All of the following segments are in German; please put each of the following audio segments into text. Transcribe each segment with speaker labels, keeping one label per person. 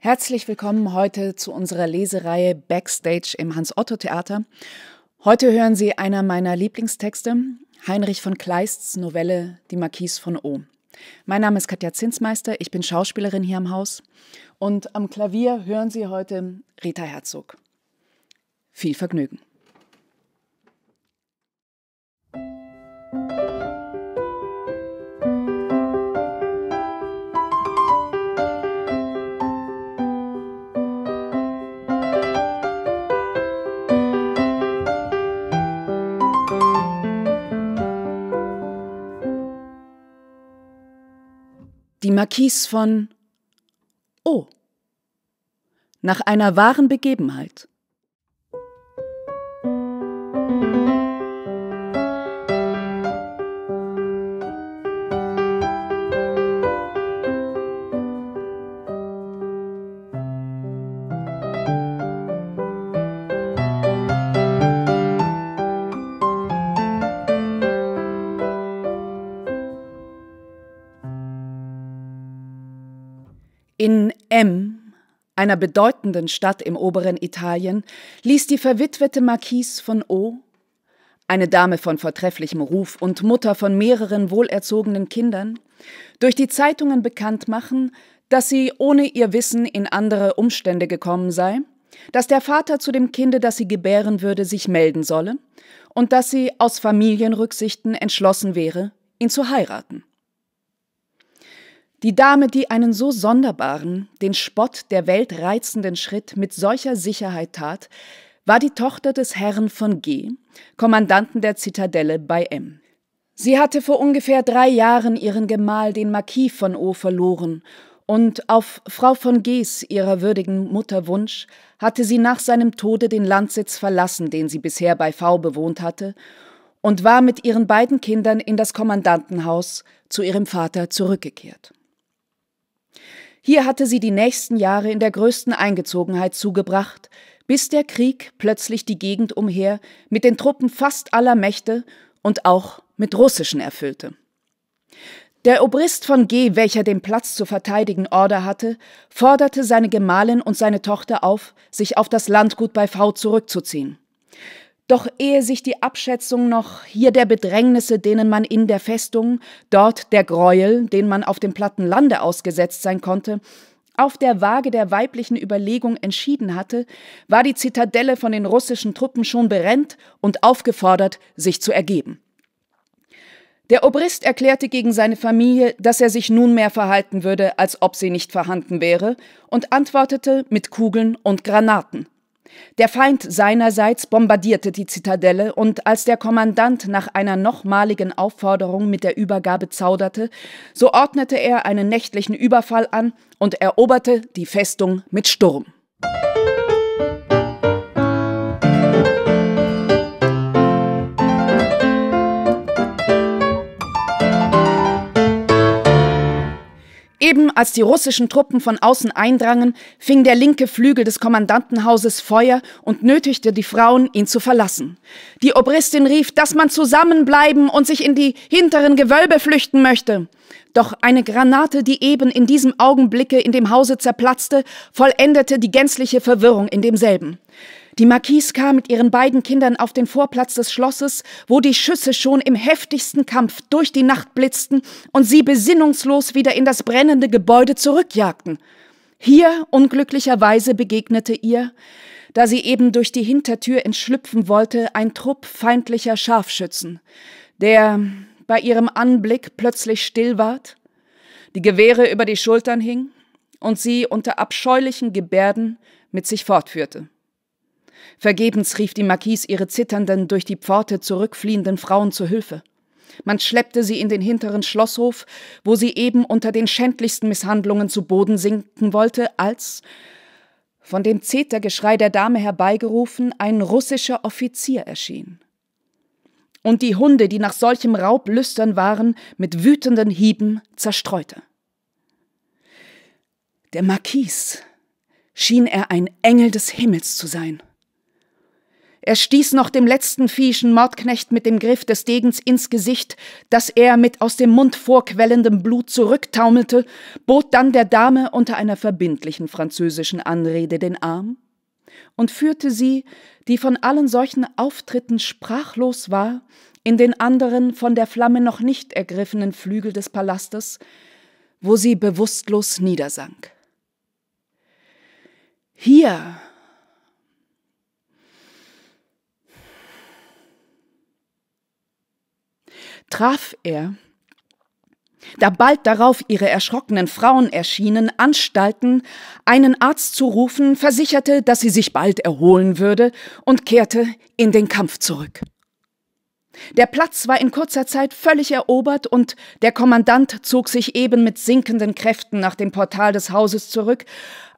Speaker 1: Herzlich willkommen heute zu unserer Lesereihe Backstage im Hans-Otto-Theater. Heute hören Sie einer meiner Lieblingstexte, Heinrich von Kleists Novelle Die Marquise von O. Mein Name ist Katja Zinsmeister, ich bin Schauspielerin hier im Haus und am Klavier hören Sie heute Rita Herzog. Viel Vergnügen. die Marquise von O. Oh, nach einer wahren Begebenheit einer bedeutenden Stadt im oberen Italien, ließ die verwitwete Marquise von O, eine Dame von vortrefflichem Ruf und Mutter von mehreren wohlerzogenen Kindern, durch die Zeitungen bekannt machen, dass sie ohne ihr Wissen in andere Umstände gekommen sei, dass der Vater zu dem Kinde, das sie gebären würde, sich melden solle und dass sie aus Familienrücksichten entschlossen wäre, ihn zu heiraten. Die Dame, die einen so sonderbaren, den Spott der Welt reizenden Schritt mit solcher Sicherheit tat, war die Tochter des Herrn von G., Kommandanten der Zitadelle bei M. Sie hatte vor ungefähr drei Jahren ihren Gemahl, den Marquis von O, verloren, und auf Frau von G.s, ihrer würdigen Mutter, Wunsch, hatte sie nach seinem Tode den Landsitz verlassen, den sie bisher bei V bewohnt hatte, und war mit ihren beiden Kindern in das Kommandantenhaus zu ihrem Vater zurückgekehrt. Hier hatte sie die nächsten Jahre in der größten Eingezogenheit zugebracht, bis der Krieg plötzlich die Gegend umher mit den Truppen fast aller Mächte und auch mit russischen erfüllte. Der Obrist von G., welcher den Platz zu verteidigen Order hatte, forderte seine Gemahlin und seine Tochter auf, sich auf das Landgut bei V zurückzuziehen. Doch ehe sich die Abschätzung noch hier der Bedrängnisse, denen man in der Festung, dort der Gräuel, den man auf dem platten Lande ausgesetzt sein konnte, auf der Waage der weiblichen Überlegung entschieden hatte, war die Zitadelle von den russischen Truppen schon berennt und aufgefordert, sich zu ergeben. Der Obrist erklärte gegen seine Familie, dass er sich nunmehr verhalten würde, als ob sie nicht vorhanden wäre, und antwortete mit Kugeln und Granaten. Der Feind seinerseits bombardierte die Zitadelle und als der Kommandant nach einer nochmaligen Aufforderung mit der Übergabe zauderte, so ordnete er einen nächtlichen Überfall an und eroberte die Festung mit Sturm. Eben als die russischen Truppen von außen eindrangen, fing der linke Flügel des Kommandantenhauses Feuer und nötigte die Frauen, ihn zu verlassen. Die Obristin rief, dass man zusammenbleiben und sich in die hinteren Gewölbe flüchten möchte. Doch eine Granate, die eben in diesem Augenblicke in dem Hause zerplatzte, vollendete die gänzliche Verwirrung in demselben. Die Marquise kam mit ihren beiden Kindern auf den Vorplatz des Schlosses, wo die Schüsse schon im heftigsten Kampf durch die Nacht blitzten und sie besinnungslos wieder in das brennende Gebäude zurückjagten. Hier unglücklicherweise begegnete ihr, da sie eben durch die Hintertür entschlüpfen wollte, ein Trupp feindlicher Scharfschützen, der bei ihrem Anblick plötzlich still ward, die Gewehre über die Schultern hing und sie unter abscheulichen Gebärden mit sich fortführte. Vergebens rief die Marquise ihre zitternden, durch die Pforte zurückfliehenden Frauen zu Hilfe. Man schleppte sie in den hinteren Schlosshof, wo sie eben unter den schändlichsten Misshandlungen zu Boden sinken wollte, als, von dem Zetergeschrei der Dame herbeigerufen, ein russischer Offizier erschien. Und die Hunde, die nach solchem Raub lüstern waren, mit wütenden Hieben zerstreute. Der Marquise schien er ein Engel des Himmels zu sein. Er stieß noch dem letzten fieschen Mordknecht mit dem Griff des Degens ins Gesicht, dass er mit aus dem Mund vorquellendem Blut zurücktaumelte, bot dann der Dame unter einer verbindlichen französischen Anrede den Arm und führte sie, die von allen solchen Auftritten sprachlos war, in den anderen von der Flamme noch nicht ergriffenen Flügel des Palastes, wo sie bewusstlos niedersank. Hier traf er. Da bald darauf ihre erschrockenen Frauen erschienen, anstalten, einen Arzt zu rufen, versicherte, dass sie sich bald erholen würde und kehrte in den Kampf zurück. Der Platz war in kurzer Zeit völlig erobert und der Kommandant zog sich eben mit sinkenden Kräften nach dem Portal des Hauses zurück,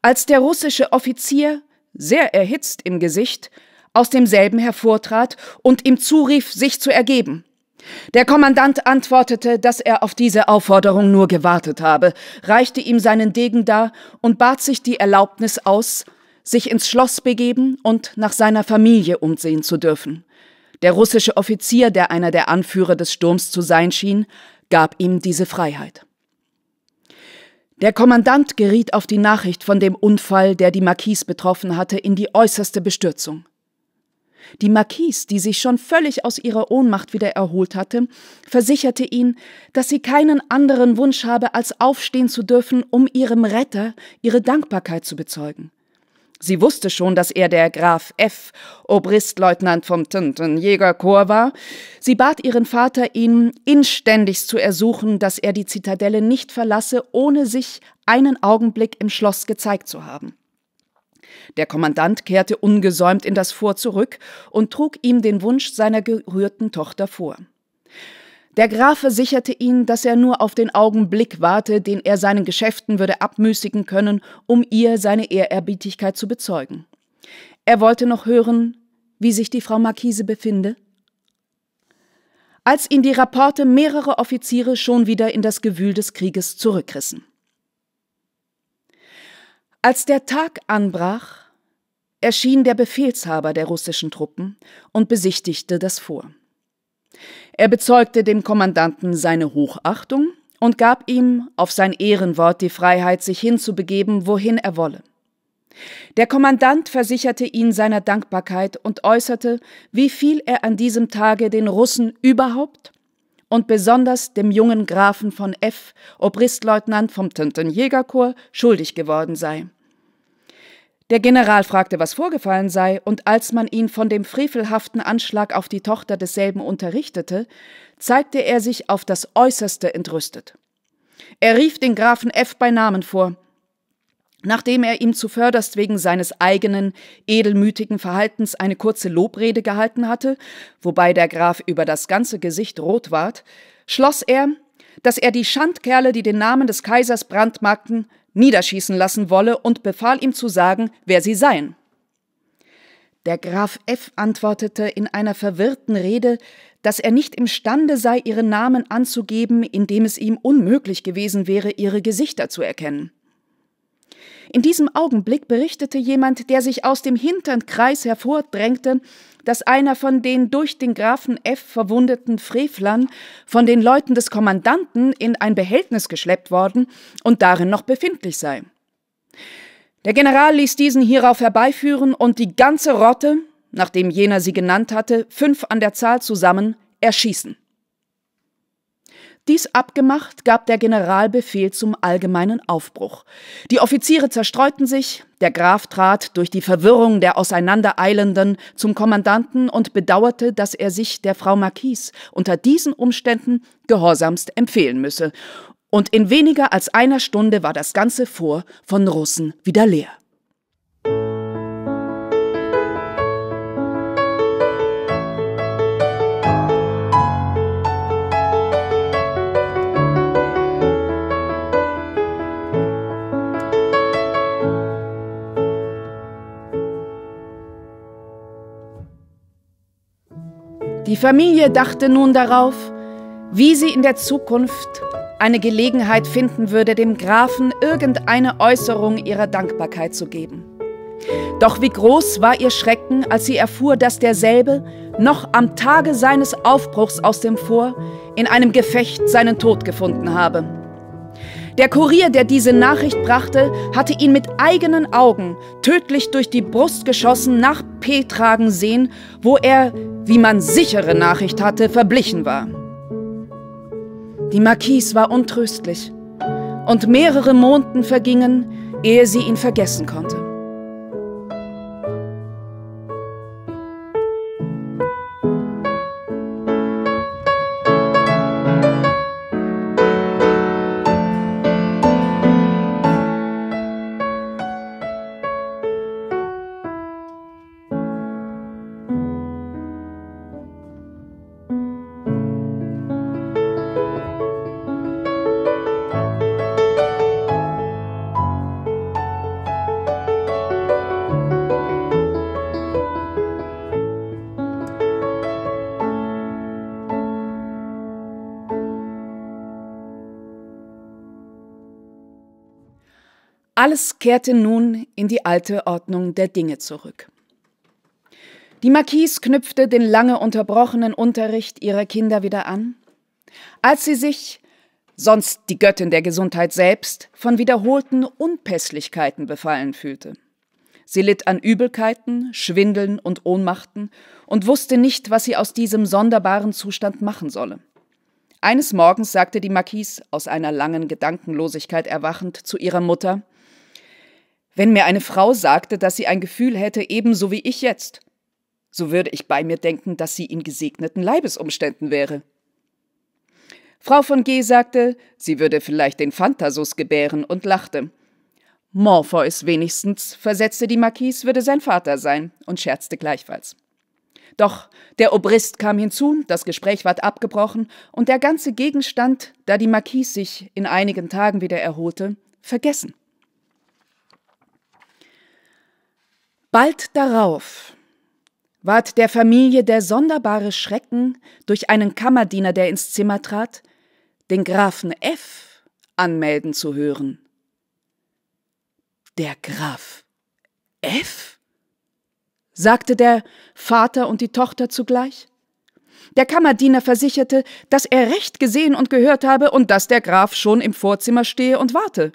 Speaker 1: als der russische Offizier, sehr erhitzt im Gesicht, aus demselben hervortrat und ihm zurief, sich zu ergeben. Der Kommandant antwortete, dass er auf diese Aufforderung nur gewartet habe, reichte ihm seinen Degen dar und bat sich die Erlaubnis aus, sich ins Schloss begeben und nach seiner Familie umsehen zu dürfen. Der russische Offizier, der einer der Anführer des Sturms zu sein schien, gab ihm diese Freiheit. Der Kommandant geriet auf die Nachricht von dem Unfall, der die Marquise betroffen hatte, in die äußerste Bestürzung. Die Marquise, die sich schon völlig aus ihrer Ohnmacht wieder erholt hatte, versicherte ihn, dass sie keinen anderen Wunsch habe, als aufstehen zu dürfen, um ihrem Retter ihre Dankbarkeit zu bezeugen. Sie wusste schon, dass er der Graf F., Obristleutnant vom Tintenjägerkorps war. Sie bat ihren Vater, ihn inständigst zu ersuchen, dass er die Zitadelle nicht verlasse, ohne sich einen Augenblick im Schloss gezeigt zu haben. Der Kommandant kehrte ungesäumt in das Fort zurück und trug ihm den Wunsch seiner gerührten Tochter vor. Der Graf versicherte ihn, dass er nur auf den Augenblick warte, den er seinen Geschäften würde abmüßigen können, um ihr seine Ehrerbietigkeit zu bezeugen. Er wollte noch hören, wie sich die Frau Marquise befinde. Als ihn die Rapporte mehrerer Offiziere schon wieder in das Gewühl des Krieges zurückrissen. Als der Tag anbrach, erschien der Befehlshaber der russischen Truppen und besichtigte das Vor. Er bezeugte dem Kommandanten seine Hochachtung und gab ihm auf sein Ehrenwort die Freiheit, sich hinzubegeben, wohin er wolle. Der Kommandant versicherte ihn seiner Dankbarkeit und äußerte, wie viel er an diesem Tage den Russen überhaupt und besonders dem jungen Grafen von F., Obristleutnant vom Tintenjägerkorps, schuldig geworden sei. Der General fragte, was vorgefallen sei, und als man ihn von dem frevelhaften Anschlag auf die Tochter desselben unterrichtete, zeigte er sich auf das äußerste entrüstet. Er rief den Grafen F bei Namen vor, Nachdem er ihm zuvörderst wegen seines eigenen, edelmütigen Verhaltens eine kurze Lobrede gehalten hatte, wobei der Graf über das ganze Gesicht rot ward, schloss er, dass er die Schandkerle, die den Namen des Kaisers brandmarkten, niederschießen lassen wolle und befahl ihm zu sagen, wer sie seien. Der Graf F. antwortete in einer verwirrten Rede, dass er nicht imstande sei, ihre Namen anzugeben, indem es ihm unmöglich gewesen wäre, ihre Gesichter zu erkennen. In diesem Augenblick berichtete jemand, der sich aus dem hinteren Kreis hervordrängte, dass einer von den durch den Grafen F. verwundeten Frevlern von den Leuten des Kommandanten in ein Behältnis geschleppt worden und darin noch befindlich sei. Der General ließ diesen hierauf herbeiführen und die ganze Rotte, nachdem jener sie genannt hatte, fünf an der Zahl zusammen, erschießen. Dies abgemacht, gab der General Befehl zum allgemeinen Aufbruch. Die Offiziere zerstreuten sich, der Graf trat durch die Verwirrung der Auseinandereilenden zum Kommandanten und bedauerte, dass er sich der Frau Marquise unter diesen Umständen gehorsamst empfehlen müsse. Und in weniger als einer Stunde war das ganze Vor von Russen wieder leer. Die Familie dachte nun darauf, wie sie in der Zukunft eine Gelegenheit finden würde, dem Grafen irgendeine Äußerung ihrer Dankbarkeit zu geben. Doch wie groß war ihr Schrecken, als sie erfuhr, dass derselbe noch am Tage seines Aufbruchs aus dem Fort in einem Gefecht seinen Tod gefunden habe. Der Kurier, der diese Nachricht brachte, hatte ihn mit eigenen Augen tödlich durch die Brust geschossen nach P tragen sehen, wo er, wie man sichere Nachricht hatte, verblichen war. Die Marquise war untröstlich und mehrere Monden vergingen, ehe sie ihn vergessen konnte. Alles kehrte nun in die alte Ordnung der Dinge zurück. Die Marquise knüpfte den lange unterbrochenen Unterricht ihrer Kinder wieder an, als sie sich, sonst die Göttin der Gesundheit selbst, von wiederholten Unpässlichkeiten befallen fühlte. Sie litt an Übelkeiten, Schwindeln und Ohnmachten und wusste nicht, was sie aus diesem sonderbaren Zustand machen solle. Eines Morgens sagte die Marquise, aus einer langen Gedankenlosigkeit erwachend, zu ihrer Mutter wenn mir eine Frau sagte, dass sie ein Gefühl hätte, ebenso wie ich jetzt, so würde ich bei mir denken, dass sie in gesegneten Leibesumständen wäre. Frau von G. sagte, sie würde vielleicht den Phantasus gebären und lachte. Morpheus wenigstens, versetzte die Marquise, würde sein Vater sein und scherzte gleichfalls. Doch der Obrist kam hinzu, das Gespräch ward abgebrochen und der ganze Gegenstand, da die Marquise sich in einigen Tagen wieder erholte, vergessen. Bald darauf ward der Familie der sonderbare Schrecken durch einen Kammerdiener, der ins Zimmer trat, den Grafen F. anmelden zu hören. Der Graf F? sagte der Vater und die Tochter zugleich. Der Kammerdiener versicherte, dass er recht gesehen und gehört habe und dass der Graf schon im Vorzimmer stehe und warte.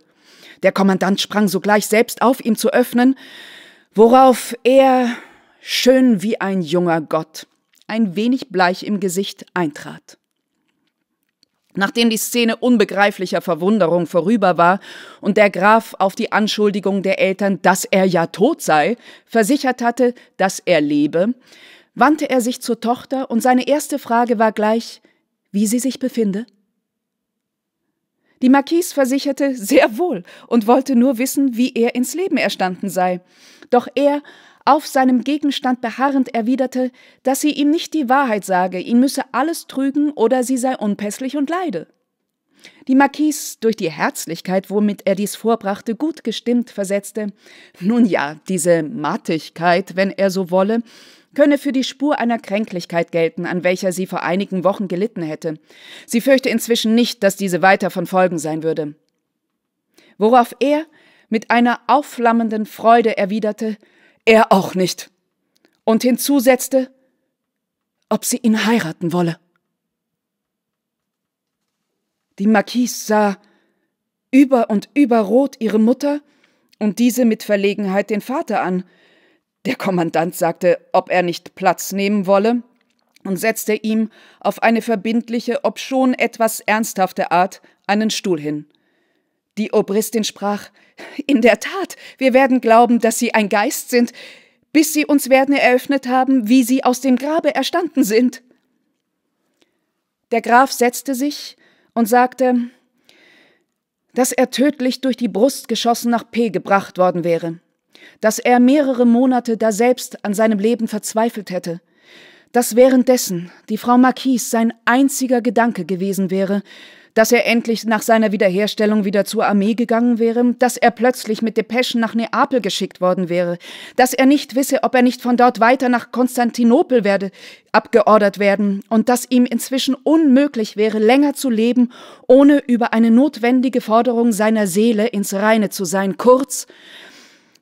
Speaker 1: Der Kommandant sprang sogleich selbst auf, ihm zu öffnen, worauf er, schön wie ein junger Gott, ein wenig bleich im Gesicht eintrat. Nachdem die Szene unbegreiflicher Verwunderung vorüber war und der Graf auf die Anschuldigung der Eltern, dass er ja tot sei, versichert hatte, dass er lebe, wandte er sich zur Tochter und seine erste Frage war gleich, wie sie sich befinde. Die Marquise versicherte sehr wohl und wollte nur wissen, wie er ins Leben erstanden sei. Doch er, auf seinem Gegenstand beharrend, erwiderte, dass sie ihm nicht die Wahrheit sage, ihn müsse alles trügen oder sie sei unpässlich und leide. Die Marquise, durch die Herzlichkeit, womit er dies vorbrachte, gut gestimmt versetzte: Nun ja, diese Mattigkeit, wenn er so wolle, könne für die Spur einer Kränklichkeit gelten, an welcher sie vor einigen Wochen gelitten hätte. Sie fürchte inzwischen nicht, dass diese weiter von Folgen sein würde. Worauf er mit einer aufflammenden Freude erwiderte, er auch nicht. Und hinzusetzte, ob sie ihn heiraten wolle. Die Marquise sah über und über rot ihre Mutter und diese mit Verlegenheit den Vater an, der Kommandant sagte, ob er nicht Platz nehmen wolle und setzte ihm auf eine verbindliche, obschon etwas ernsthafte Art einen Stuhl hin. Die Obristin sprach, in der Tat, wir werden glauben, dass Sie ein Geist sind, bis Sie uns werden eröffnet haben, wie Sie aus dem Grabe erstanden sind. Der Graf setzte sich und sagte, dass er tödlich durch die Brust geschossen nach P gebracht worden wäre dass er mehrere Monate daselbst an seinem Leben verzweifelt hätte, dass währenddessen die Frau Marquise sein einziger Gedanke gewesen wäre, dass er endlich nach seiner Wiederherstellung wieder zur Armee gegangen wäre, dass er plötzlich mit Depeschen nach Neapel geschickt worden wäre, dass er nicht wisse, ob er nicht von dort weiter nach Konstantinopel werde abgeordert werden und dass ihm inzwischen unmöglich wäre, länger zu leben, ohne über eine notwendige Forderung seiner Seele ins Reine zu sein. Kurz,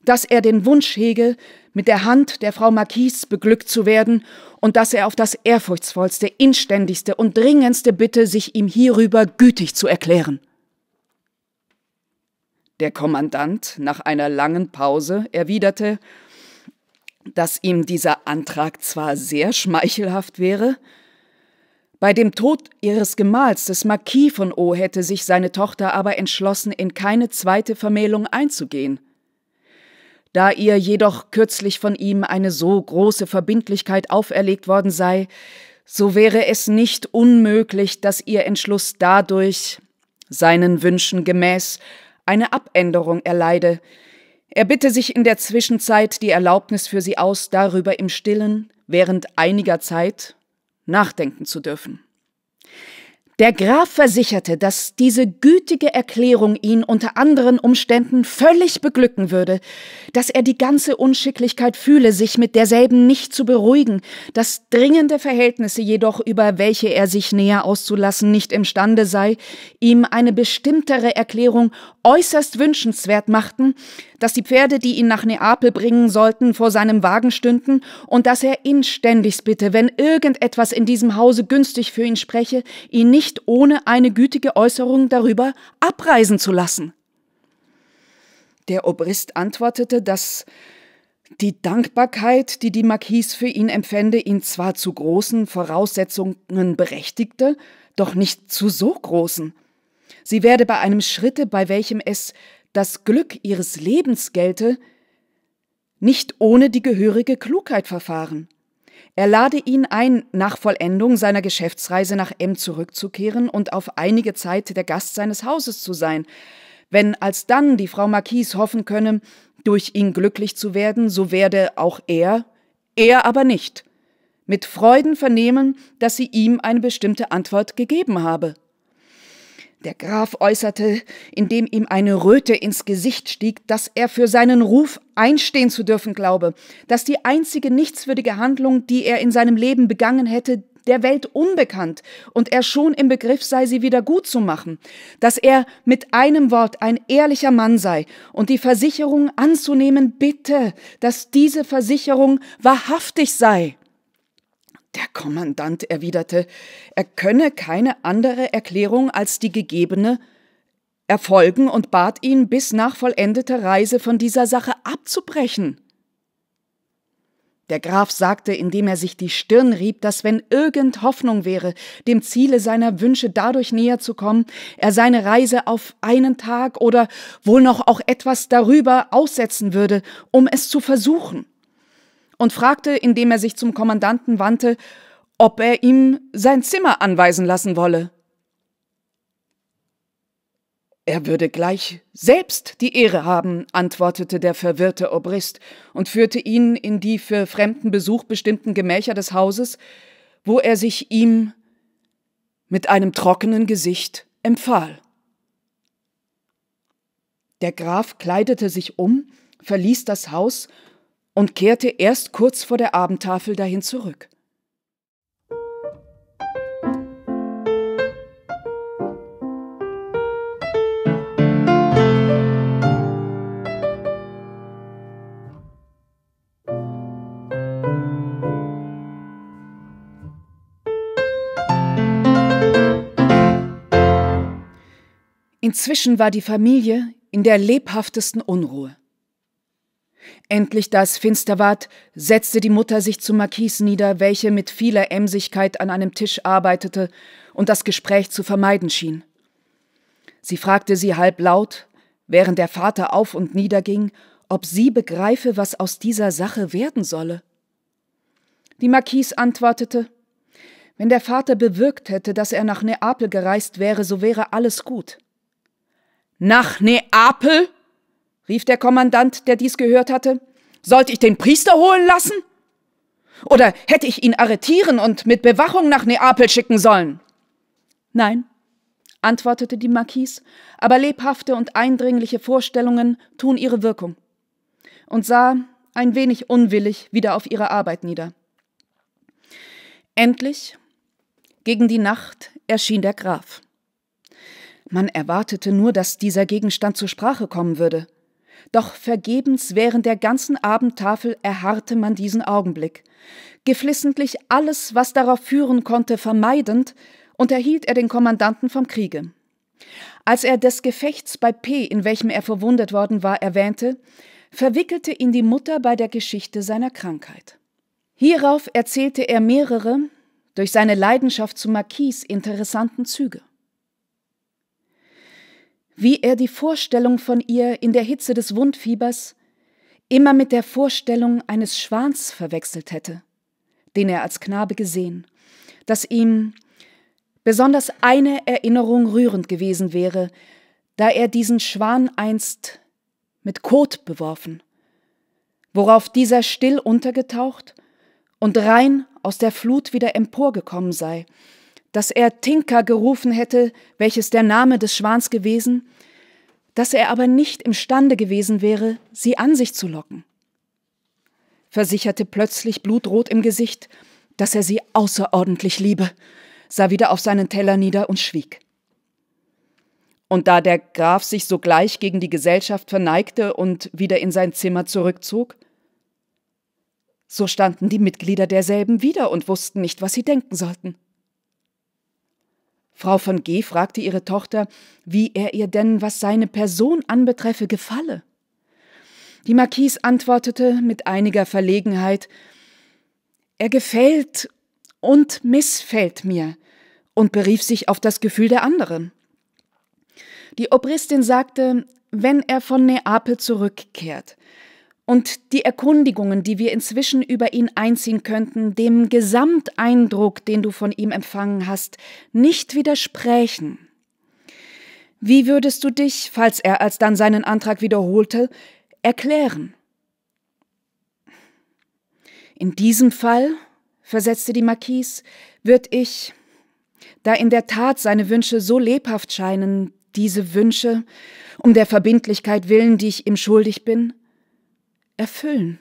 Speaker 1: dass er den Wunsch hege, mit der Hand der Frau Marquis beglückt zu werden und dass er auf das ehrfurchtsvollste, inständigste und dringendste bitte, sich ihm hierüber gütig zu erklären. Der Kommandant, nach einer langen Pause, erwiderte, dass ihm dieser Antrag zwar sehr schmeichelhaft wäre, bei dem Tod ihres Gemahls, des Marquis von O, hätte sich seine Tochter aber entschlossen, in keine zweite Vermählung einzugehen – da ihr jedoch kürzlich von ihm eine so große Verbindlichkeit auferlegt worden sei, so wäre es nicht unmöglich, dass Ihr Entschluss dadurch, seinen Wünschen gemäß, eine Abänderung erleide. Er bitte sich in der Zwischenzeit die Erlaubnis für Sie aus, darüber im stillen, während einiger Zeit nachdenken zu dürfen. Der Graf versicherte, dass diese gütige Erklärung ihn unter anderen Umständen völlig beglücken würde, dass er die ganze Unschicklichkeit fühle, sich mit derselben nicht zu beruhigen, dass dringende Verhältnisse jedoch, über welche er sich näher auszulassen nicht imstande sei, ihm eine bestimmtere Erklärung äußerst wünschenswert machten, dass die Pferde, die ihn nach Neapel bringen sollten, vor seinem Wagen stünden und dass er inständigst bitte, wenn irgendetwas in diesem Hause günstig für ihn spreche, ihn nicht ohne eine gütige Äußerung darüber abreisen zu lassen. Der Obrist antwortete, dass die Dankbarkeit, die die Marquise für ihn empfände, ihn zwar zu großen Voraussetzungen berechtigte, doch nicht zu so großen. Sie werde bei einem Schritte, bei welchem es das Glück ihres Lebens gelte, nicht ohne die gehörige Klugheit verfahren. Er lade ihn ein, nach Vollendung seiner Geschäftsreise nach M zurückzukehren und auf einige Zeit der Gast seines Hauses zu sein. Wenn alsdann die Frau Marquise hoffen könne, durch ihn glücklich zu werden, so werde auch er, er aber nicht, mit Freuden vernehmen, dass sie ihm eine bestimmte Antwort gegeben habe. Der Graf äußerte, indem ihm eine Röte ins Gesicht stieg, dass er für seinen Ruf einstehen zu dürfen glaube, dass die einzige nichtswürdige Handlung, die er in seinem Leben begangen hätte, der Welt unbekannt und er schon im Begriff sei, sie wieder gut zu machen, dass er mit einem Wort ein ehrlicher Mann sei und die Versicherung anzunehmen bitte, dass diese Versicherung wahrhaftig sei. Der Kommandant erwiderte, er könne keine andere Erklärung als die gegebene erfolgen und bat ihn, bis nach vollendeter Reise von dieser Sache abzubrechen. Der Graf sagte, indem er sich die Stirn rieb, dass wenn irgend Hoffnung wäre, dem Ziele seiner Wünsche dadurch näher zu kommen, er seine Reise auf einen Tag oder wohl noch auch etwas darüber aussetzen würde, um es zu versuchen und fragte, indem er sich zum Kommandanten wandte, ob er ihm sein Zimmer anweisen lassen wolle. Er würde gleich selbst die Ehre haben, antwortete der verwirrte Obrist und führte ihn in die für fremden Besuch bestimmten Gemächer des Hauses, wo er sich ihm mit einem trockenen Gesicht empfahl. Der Graf kleidete sich um, verließ das Haus und kehrte erst kurz vor der Abendtafel dahin zurück. Inzwischen war die Familie in der lebhaftesten Unruhe. Endlich das finster ward, setzte die Mutter sich zu Marquise nieder, welche mit vieler Emsigkeit an einem Tisch arbeitete und das Gespräch zu vermeiden schien. Sie fragte sie halblaut, während der Vater auf und niederging, ob sie begreife, was aus dieser Sache werden solle. Die Marquise antwortete, wenn der Vater bewirkt hätte, dass er nach Neapel gereist wäre, so wäre alles gut. Nach Neapel? rief der Kommandant, der dies gehört hatte. Sollte ich den Priester holen lassen? Oder hätte ich ihn arretieren und mit Bewachung nach Neapel schicken sollen? Nein, antwortete die Marquise, aber lebhafte und eindringliche Vorstellungen tun ihre Wirkung und sah ein wenig unwillig wieder auf ihre Arbeit nieder. Endlich, gegen die Nacht, erschien der Graf. Man erwartete nur, dass dieser Gegenstand zur Sprache kommen würde. Doch vergebens während der ganzen Abendtafel erharrte man diesen Augenblick. Geflissentlich alles, was darauf führen konnte, vermeidend, unterhielt er den Kommandanten vom Kriege. Als er des Gefechts bei P, in welchem er verwundet worden war, erwähnte, verwickelte ihn die Mutter bei der Geschichte seiner Krankheit. Hierauf erzählte er mehrere, durch seine Leidenschaft zu Marquis, interessanten Züge wie er die Vorstellung von ihr in der Hitze des Wundfiebers immer mit der Vorstellung eines Schwans verwechselt hätte, den er als Knabe gesehen, dass ihm besonders eine Erinnerung rührend gewesen wäre, da er diesen Schwan einst mit Kot beworfen, worauf dieser still untergetaucht und rein aus der Flut wieder emporgekommen sei, dass er Tinker gerufen hätte, welches der Name des Schwans gewesen, dass er aber nicht imstande gewesen wäre, sie an sich zu locken. Versicherte plötzlich blutrot im Gesicht, dass er sie außerordentlich liebe, sah wieder auf seinen Teller nieder und schwieg. Und da der Graf sich sogleich gegen die Gesellschaft verneigte und wieder in sein Zimmer zurückzog, so standen die Mitglieder derselben wieder und wussten nicht, was sie denken sollten. Frau von G. fragte ihre Tochter, wie er ihr denn, was seine Person anbetreffe, gefalle. Die Marquise antwortete mit einiger Verlegenheit Er gefällt und missfällt mir und berief sich auf das Gefühl der anderen. Die Obristin sagte, wenn er von Neapel zurückkehrt, und die Erkundigungen, die wir inzwischen über ihn einziehen könnten, dem Gesamteindruck, den du von ihm empfangen hast, nicht widersprechen. Wie würdest du dich, falls er alsdann seinen Antrag wiederholte, erklären? In diesem Fall, versetzte die Marquise, wird ich, da in der Tat seine Wünsche so lebhaft scheinen, diese Wünsche, um der Verbindlichkeit willen, die ich ihm schuldig bin, erfüllen.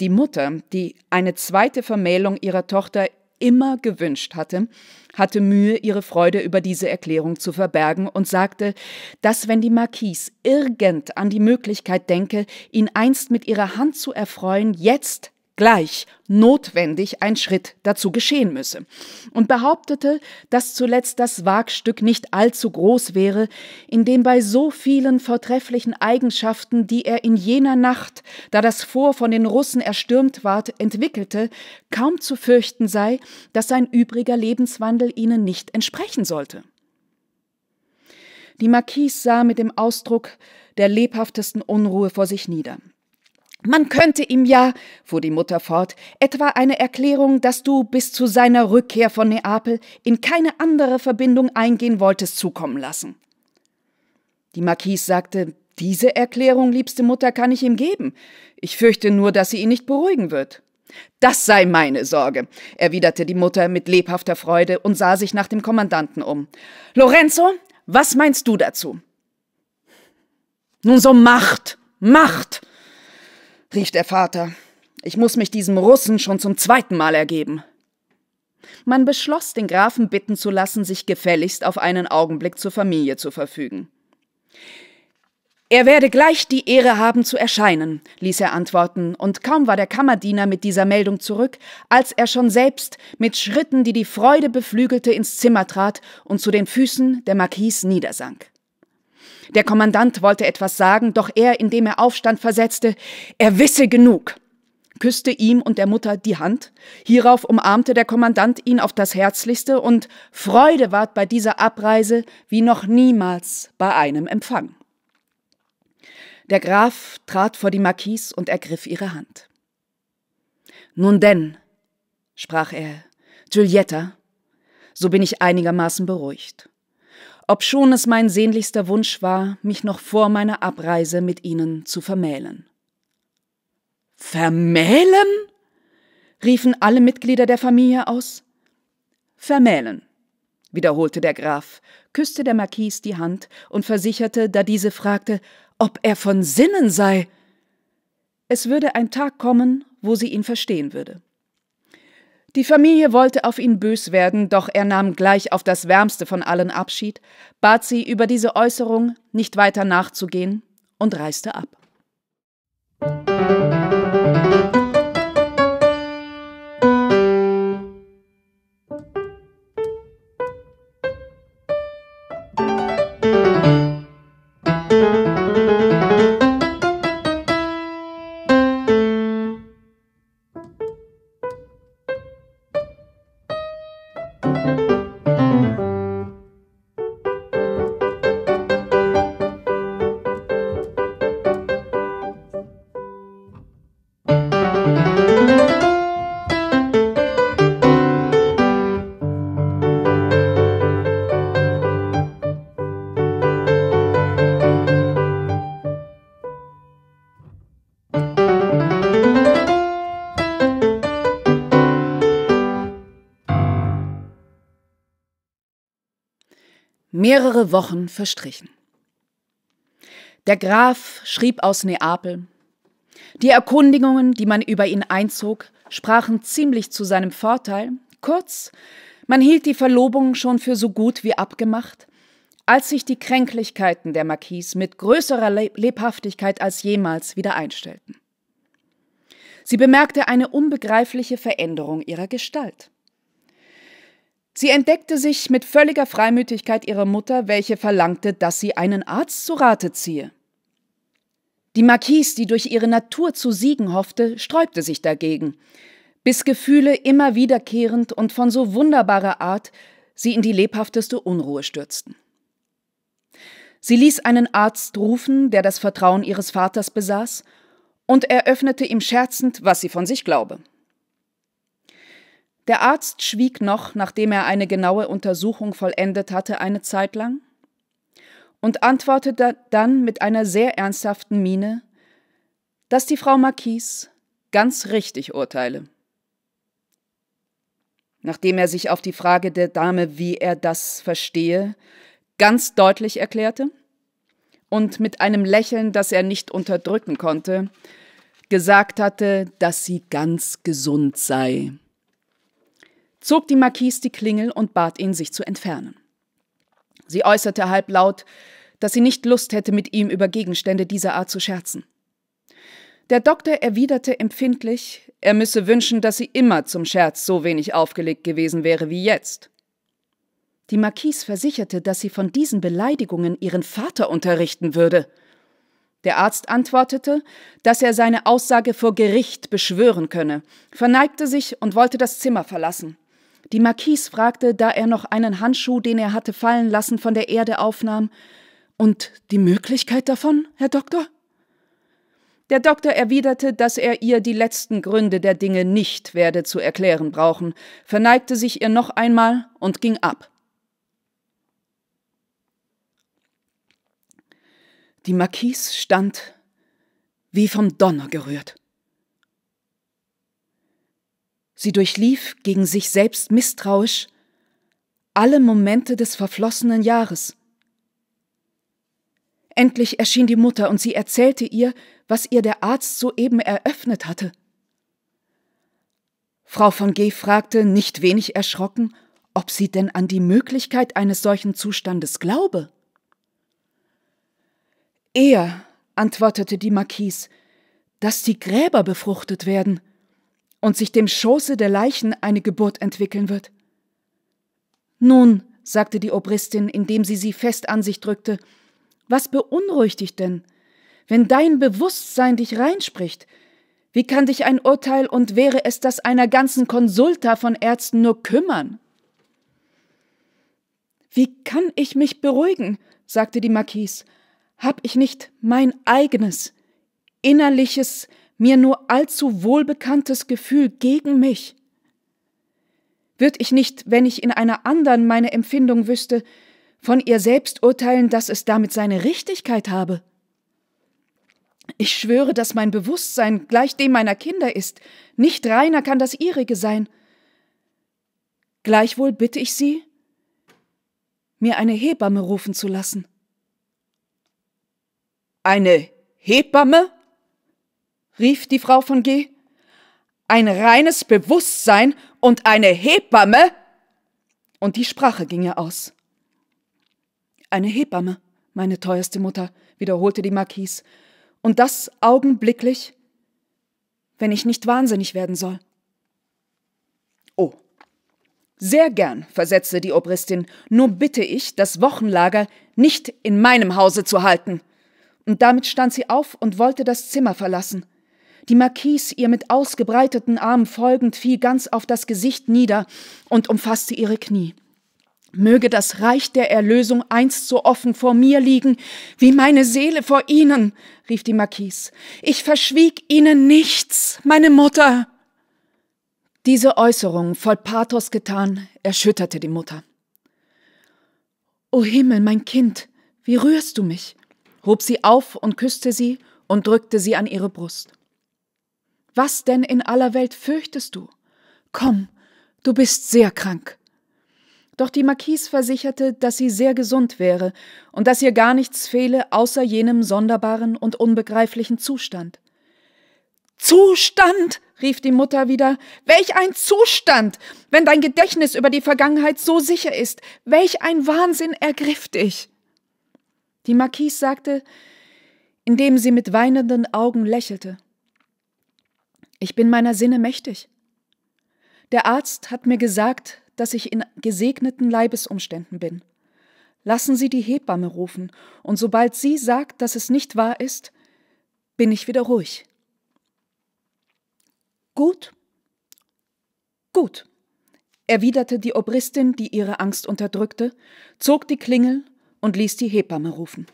Speaker 1: Die Mutter, die eine zweite Vermählung ihrer Tochter immer gewünscht hatte, hatte Mühe, ihre Freude über diese Erklärung zu verbergen und sagte, dass wenn die Marquise irgend an die Möglichkeit denke, ihn einst mit ihrer Hand zu erfreuen, jetzt gleich notwendig ein Schritt dazu geschehen müsse und behauptete, dass zuletzt das Wagstück nicht allzu groß wäre, indem bei so vielen vortrefflichen Eigenschaften, die er in jener Nacht, da das Vor von den Russen erstürmt ward, entwickelte, kaum zu fürchten sei, dass sein übriger Lebenswandel ihnen nicht entsprechen sollte. Die Marquise sah mit dem Ausdruck der lebhaftesten Unruhe vor sich nieder. Man könnte ihm ja, fuhr die Mutter fort, etwa eine Erklärung, dass du bis zu seiner Rückkehr von Neapel in keine andere Verbindung eingehen wolltest, zukommen lassen. Die Marquise sagte, diese Erklärung, liebste Mutter, kann ich ihm geben. Ich fürchte nur, dass sie ihn nicht beruhigen wird. Das sei meine Sorge, erwiderte die Mutter mit lebhafter Freude und sah sich nach dem Kommandanten um. Lorenzo, was meinst du dazu? Nun so macht, macht, rief der Vater. Ich muss mich diesem Russen schon zum zweiten Mal ergeben. Man beschloss, den Grafen bitten zu lassen, sich gefälligst auf einen Augenblick zur Familie zu verfügen. Er werde gleich die Ehre haben zu erscheinen, ließ er antworten, und kaum war der Kammerdiener mit dieser Meldung zurück, als er schon selbst mit Schritten, die die Freude beflügelte, ins Zimmer trat und zu den Füßen der Marquise niedersank. Der Kommandant wollte etwas sagen, doch er, indem er aufstand, versetzte, er wisse genug küsste ihm und der Mutter die Hand. Hierauf umarmte der Kommandant ihn auf das Herzlichste und Freude ward bei dieser Abreise wie noch niemals bei einem Empfang. Der Graf trat vor die Marquise und ergriff ihre Hand. Nun denn, sprach er, Giulietta, so bin ich einigermaßen beruhigt obschon es mein sehnlichster Wunsch war, mich noch vor meiner Abreise mit ihnen zu vermählen. Vermählen? riefen alle Mitglieder der Familie aus. Vermählen, wiederholte der Graf, küsste der Marquise die Hand und versicherte, da diese fragte, ob er von Sinnen sei. Es würde ein Tag kommen, wo sie ihn verstehen würde. Die Familie wollte auf ihn bös werden, doch er nahm gleich auf das Wärmste von allen Abschied, bat sie, über diese Äußerung nicht weiter nachzugehen und reiste ab. Musik Mehrere Wochen verstrichen. Der Graf schrieb aus Neapel. Die Erkundigungen, die man über ihn einzog, sprachen ziemlich zu seinem Vorteil. Kurz, man hielt die Verlobung schon für so gut wie abgemacht, als sich die Kränklichkeiten der Marquise mit größerer Lebhaftigkeit als jemals wieder einstellten. Sie bemerkte eine unbegreifliche Veränderung ihrer Gestalt. Sie entdeckte sich mit völliger Freimütigkeit ihrer Mutter, welche verlangte, dass sie einen Arzt zu Rate ziehe. Die Marquise, die durch ihre Natur zu siegen hoffte, sträubte sich dagegen, bis Gefühle immer wiederkehrend und von so wunderbarer Art sie in die lebhafteste Unruhe stürzten. Sie ließ einen Arzt rufen, der das Vertrauen ihres Vaters besaß, und eröffnete ihm scherzend, was sie von sich glaube. Der Arzt schwieg noch, nachdem er eine genaue Untersuchung vollendet hatte, eine Zeit lang und antwortete dann mit einer sehr ernsthaften Miene, dass die Frau Marquise ganz richtig urteile. Nachdem er sich auf die Frage der Dame, wie er das verstehe, ganz deutlich erklärte und mit einem Lächeln, das er nicht unterdrücken konnte, gesagt hatte, dass sie ganz gesund sei zog die Marquise die Klingel und bat ihn, sich zu entfernen. Sie äußerte halblaut, dass sie nicht Lust hätte, mit ihm über Gegenstände dieser Art zu scherzen. Der Doktor erwiderte empfindlich, er müsse wünschen, dass sie immer zum Scherz so wenig aufgelegt gewesen wäre wie jetzt. Die Marquise versicherte, dass sie von diesen Beleidigungen ihren Vater unterrichten würde. Der Arzt antwortete, dass er seine Aussage vor Gericht beschwören könne, verneigte sich und wollte das Zimmer verlassen. Die Marquise fragte, da er noch einen Handschuh, den er hatte fallen lassen, von der Erde aufnahm. Und die Möglichkeit davon, Herr Doktor? Der Doktor erwiderte, dass er ihr die letzten Gründe der Dinge nicht werde zu erklären brauchen, verneigte sich ihr noch einmal und ging ab. Die Marquise stand wie vom Donner gerührt. Sie durchlief gegen sich selbst misstrauisch alle Momente des verflossenen Jahres. Endlich erschien die Mutter und sie erzählte ihr, was ihr der Arzt soeben eröffnet hatte. Frau von G. fragte, nicht wenig erschrocken, ob sie denn an die Möglichkeit eines solchen Zustandes glaube. Eher, antwortete die Marquise, dass die Gräber befruchtet werden – und sich dem Schoße der Leichen eine Geburt entwickeln wird. Nun, sagte die Obristin, indem sie sie fest an sich drückte, was beunruhigt dich denn? Wenn dein Bewusstsein dich reinspricht, wie kann dich ein Urteil und wäre es das einer ganzen Konsulta von Ärzten nur kümmern? Wie kann ich mich beruhigen? sagte die Marquise. Hab ich nicht mein eigenes, innerliches mir nur allzu wohlbekanntes Gefühl gegen mich? Würd ich nicht, wenn ich in einer anderen meine Empfindung wüsste, von ihr selbst urteilen, dass es damit seine Richtigkeit habe? Ich schwöre, dass mein Bewusstsein gleich dem meiner Kinder ist, nicht reiner kann das ihrige sein. Gleichwohl bitte ich Sie, mir eine Hebamme rufen zu lassen. Eine Hebamme? rief die Frau von G. Ein reines Bewusstsein und eine Hebamme? Und die Sprache ging ihr aus. Eine Hebamme, meine teuerste Mutter, wiederholte die Marquise, und das augenblicklich, wenn ich nicht wahnsinnig werden soll. Oh. Sehr gern, versetzte die Obristin, nur bitte ich, das Wochenlager nicht in meinem Hause zu halten. Und damit stand sie auf und wollte das Zimmer verlassen. Die Marquise, ihr mit ausgebreiteten Armen folgend, fiel ganz auf das Gesicht nieder und umfasste ihre Knie. Möge das Reich der Erlösung einst so offen vor mir liegen, wie meine Seele vor Ihnen, rief die Marquise. Ich verschwieg Ihnen nichts, meine Mutter. Diese Äußerung, voll Pathos getan, erschütterte die Mutter. O Himmel, mein Kind, wie rührst du mich? hob sie auf und küsste sie und drückte sie an ihre Brust. Was denn in aller Welt fürchtest du? Komm, du bist sehr krank. Doch die Marquise versicherte, dass sie sehr gesund wäre und dass ihr gar nichts fehle außer jenem sonderbaren und unbegreiflichen Zustand. Zustand! rief die Mutter wieder. Welch ein Zustand! Wenn dein Gedächtnis über die Vergangenheit so sicher ist, welch ein Wahnsinn ergriff dich! Die Marquise sagte, indem sie mit weinenden Augen lächelte. Ich bin meiner Sinne mächtig. Der Arzt hat mir gesagt, dass ich in gesegneten Leibesumständen bin. Lassen Sie die Hebamme rufen, und sobald sie sagt, dass es nicht wahr ist, bin ich wieder ruhig. Gut, gut, erwiderte die Obristin, die ihre Angst unterdrückte, zog die Klingel und ließ die Hebamme rufen.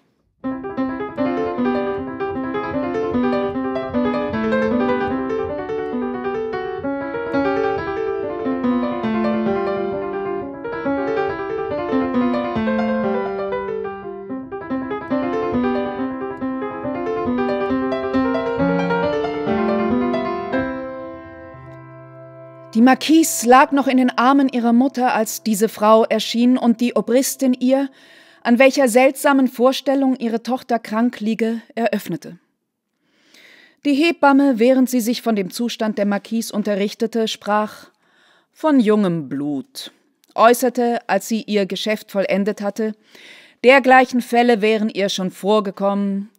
Speaker 1: Die Marquise lag noch in den Armen ihrer Mutter, als diese Frau erschien und die Obristin ihr, an welcher seltsamen Vorstellung ihre Tochter krank liege, eröffnete. Die Hebamme, während sie sich von dem Zustand der Marquise unterrichtete, sprach von jungem Blut, äußerte, als sie ihr Geschäft vollendet hatte, dergleichen Fälle wären ihr schon vorgekommen,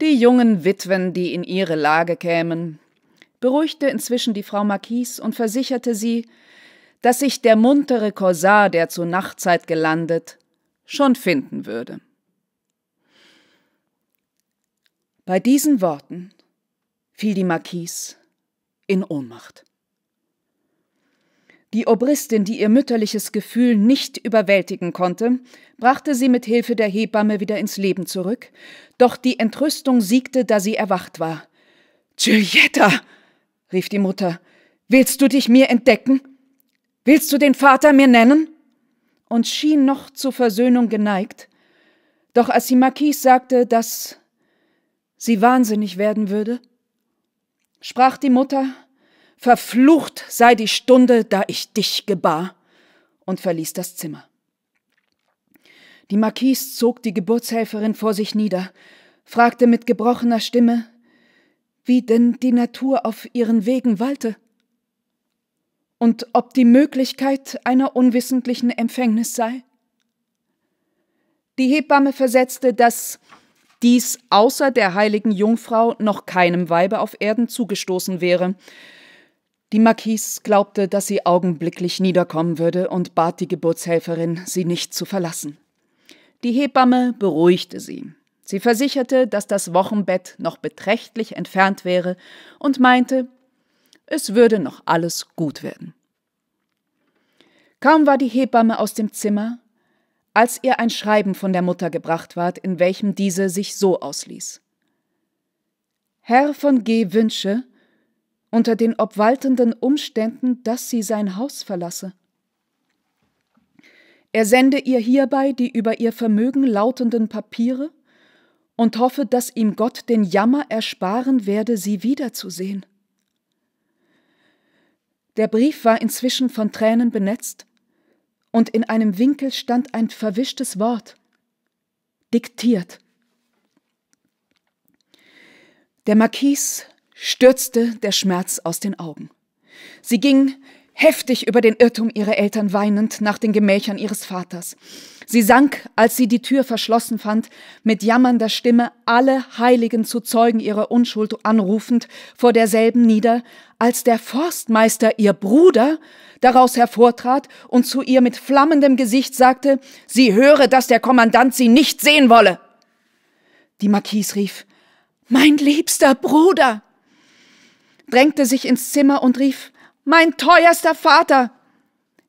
Speaker 1: die jungen Witwen, die in ihre Lage kämen, beruhigte inzwischen die Frau Marquise und versicherte sie, dass sich der muntere Korsar, der zur Nachtzeit gelandet, schon finden würde. Bei diesen Worten fiel die Marquise in Ohnmacht. Die Obristin, die ihr mütterliches Gefühl nicht überwältigen konnte, brachte sie mit Hilfe der Hebamme wieder ins Leben zurück, doch die Entrüstung siegte, da sie erwacht war. Giulietta! rief die Mutter. Willst du dich mir entdecken? Willst du den Vater mir nennen? und schien noch zur Versöhnung geneigt, doch als die Marquise sagte, dass sie wahnsinnig werden würde, sprach die Mutter, Verflucht sei die Stunde, da ich dich gebar, und verließ das Zimmer. Die Marquise zog die Geburtshelferin vor sich nieder, fragte mit gebrochener Stimme, wie denn die Natur auf ihren Wegen walte und ob die Möglichkeit einer unwissentlichen Empfängnis sei. Die Hebamme versetzte, dass dies außer der heiligen Jungfrau noch keinem Weibe auf Erden zugestoßen wäre. Die Marquise glaubte, dass sie augenblicklich niederkommen würde und bat die Geburtshelferin, sie nicht zu verlassen. Die Hebamme beruhigte sie. Sie versicherte, dass das Wochenbett noch beträchtlich entfernt wäre und meinte, es würde noch alles gut werden. Kaum war die Hebamme aus dem Zimmer, als ihr ein Schreiben von der Mutter gebracht ward, in welchem diese sich so ausließ. Herr von G. wünsche, unter den obwaltenden Umständen, dass sie sein Haus verlasse. Er sende ihr hierbei die über ihr Vermögen lautenden Papiere und hoffe, dass ihm Gott den Jammer ersparen werde, sie wiederzusehen. Der Brief war inzwischen von Tränen benetzt, und in einem Winkel stand ein verwischtes Wort diktiert. Der Marquis stürzte der Schmerz aus den Augen. Sie ging heftig über den Irrtum ihrer Eltern weinend nach den Gemächern ihres Vaters. Sie sank, als sie die Tür verschlossen fand, mit jammernder Stimme alle Heiligen zu Zeugen ihrer Unschuld anrufend vor derselben nieder, als der Forstmeister, ihr Bruder, daraus hervortrat und zu ihr mit flammendem Gesicht sagte, sie höre, dass der Kommandant sie nicht sehen wolle. Die Marquise rief, mein liebster Bruder! drängte sich ins Zimmer und rief, mein teuerster Vater!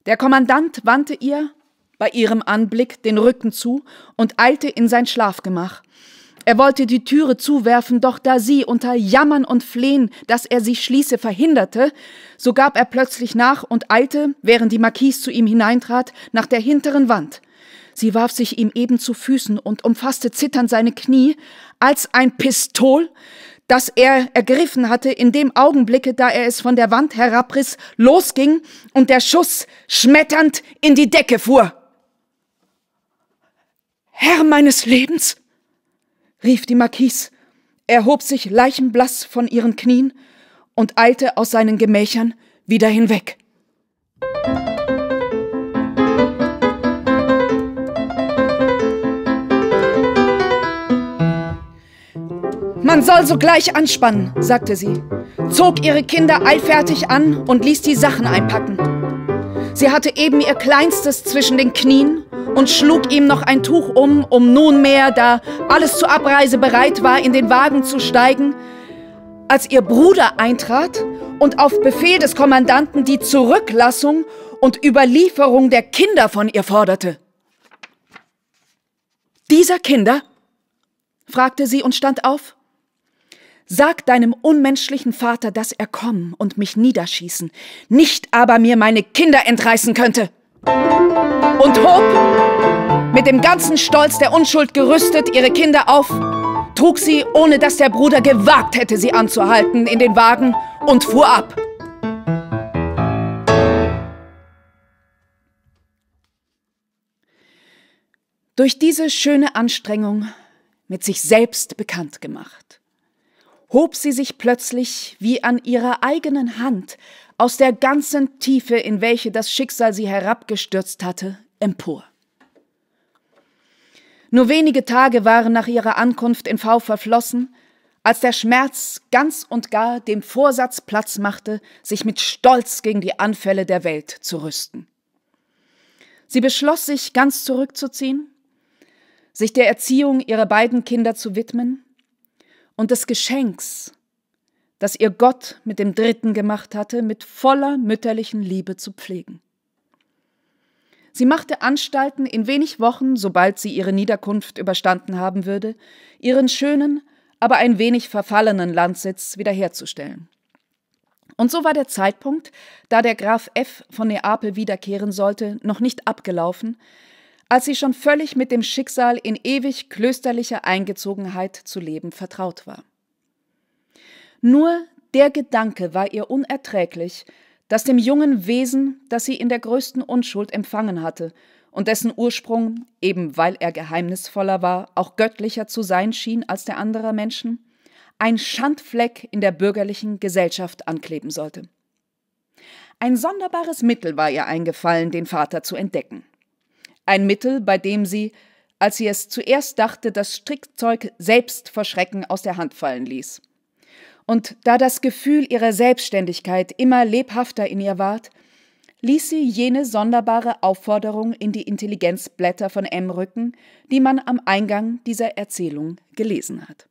Speaker 1: Der Kommandant wandte ihr bei ihrem Anblick den Rücken zu und eilte in sein Schlafgemach. Er wollte die Türe zuwerfen, doch da sie unter Jammern und Flehen, dass er sie schließe, verhinderte, so gab er plötzlich nach und eilte, während die Marquise zu ihm hineintrat, nach der hinteren Wand. Sie warf sich ihm eben zu Füßen und umfasste zitternd seine Knie, als ein Pistol, das er ergriffen hatte, in dem Augenblicke, da er es von der Wand herabriss, losging und der Schuss schmetternd in die Decke fuhr. Herr meines Lebens, rief die Marquise, erhob sich leichenblass von ihren Knien und eilte aus seinen Gemächern wieder hinweg. Man soll sogleich anspannen, sagte sie, zog ihre Kinder eilfertig an und ließ die Sachen einpacken. Sie hatte eben ihr Kleinstes zwischen den Knien und schlug ihm noch ein Tuch um, um nunmehr, da alles zur Abreise bereit war, in den Wagen zu steigen, als ihr Bruder eintrat und auf Befehl des Kommandanten die Zurücklassung und Überlieferung der Kinder von ihr forderte. Dieser Kinder? fragte sie und stand auf. Sag deinem unmenschlichen Vater, dass er kommen und mich niederschießen, nicht aber mir meine Kinder entreißen könnte. Und hob, mit dem ganzen Stolz der Unschuld gerüstet, ihre Kinder auf, trug sie, ohne dass der Bruder gewagt hätte, sie anzuhalten, in den Wagen und fuhr ab. Durch diese schöne Anstrengung mit sich selbst bekannt gemacht hob sie sich plötzlich wie an ihrer eigenen Hand aus der ganzen Tiefe, in welche das Schicksal sie herabgestürzt hatte, empor. Nur wenige Tage waren nach ihrer Ankunft in V verflossen, als der Schmerz ganz und gar dem Vorsatz Platz machte, sich mit Stolz gegen die Anfälle der Welt zu rüsten. Sie beschloss, sich ganz zurückzuziehen, sich der Erziehung ihrer beiden Kinder zu widmen und des Geschenks, das ihr Gott mit dem Dritten gemacht hatte, mit voller mütterlichen Liebe zu pflegen. Sie machte Anstalten, in wenig Wochen, sobald sie ihre Niederkunft überstanden haben würde, ihren schönen, aber ein wenig verfallenen Landsitz wiederherzustellen. Und so war der Zeitpunkt, da der Graf F. von Neapel wiederkehren sollte, noch nicht abgelaufen, als sie schon völlig mit dem Schicksal in ewig klösterlicher Eingezogenheit zu leben vertraut war. Nur der Gedanke war ihr unerträglich, dass dem jungen Wesen, das sie in der größten Unschuld empfangen hatte und dessen Ursprung, eben weil er geheimnisvoller war, auch göttlicher zu sein schien als der anderer Menschen, ein Schandfleck in der bürgerlichen Gesellschaft ankleben sollte. Ein sonderbares Mittel war ihr eingefallen, den Vater zu entdecken ein Mittel, bei dem sie, als sie es zuerst dachte, das Strickzeug selbst vor Schrecken aus der Hand fallen ließ. Und da das Gefühl ihrer Selbstständigkeit immer lebhafter in ihr ward, ließ sie jene sonderbare Aufforderung in die Intelligenzblätter von M rücken, die man am Eingang dieser Erzählung gelesen hat.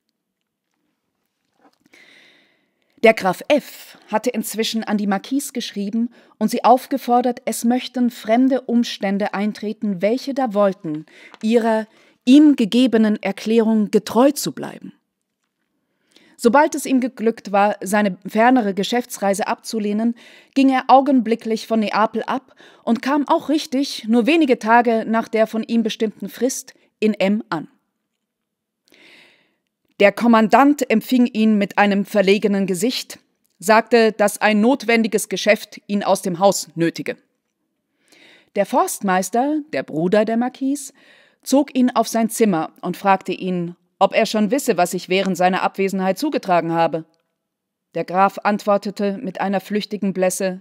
Speaker 1: Der Graf F. hatte inzwischen an die Marquise geschrieben und sie aufgefordert, es möchten fremde Umstände eintreten, welche da wollten, ihrer ihm gegebenen Erklärung getreu zu bleiben. Sobald es ihm geglückt war, seine fernere Geschäftsreise abzulehnen, ging er augenblicklich von Neapel ab und kam auch richtig, nur wenige Tage nach der von ihm bestimmten Frist, in M an. Der Kommandant empfing ihn mit einem verlegenen Gesicht, sagte, dass ein notwendiges Geschäft ihn aus dem Haus nötige. Der Forstmeister, der Bruder der Marquis, zog ihn auf sein Zimmer und fragte ihn, ob er schon wisse, was sich während seiner Abwesenheit zugetragen habe. Der Graf antwortete mit einer flüchtigen Blässe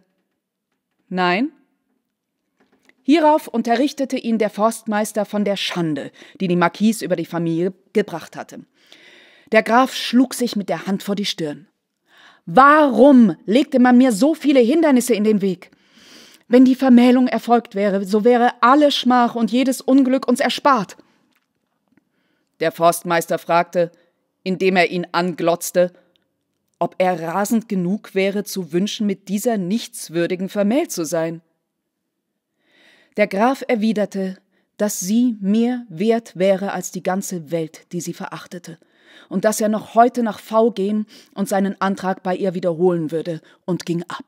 Speaker 1: Nein. Hierauf unterrichtete ihn der Forstmeister von der Schande, die die Marquise über die Familie gebracht hatte. Der Graf schlug sich mit der Hand vor die Stirn. Warum legte man mir so viele Hindernisse in den Weg? Wenn die Vermählung erfolgt wäre, so wäre alle Schmach und jedes Unglück uns erspart. Der Forstmeister fragte, indem er ihn anglotzte, ob er rasend genug wäre, zu wünschen, mit dieser nichtswürdigen vermählt zu sein. Der Graf erwiderte, dass sie mehr wert wäre als die ganze Welt, die sie verachtete, und dass er noch heute nach V gehen und seinen Antrag bei ihr wiederholen würde, und ging ab.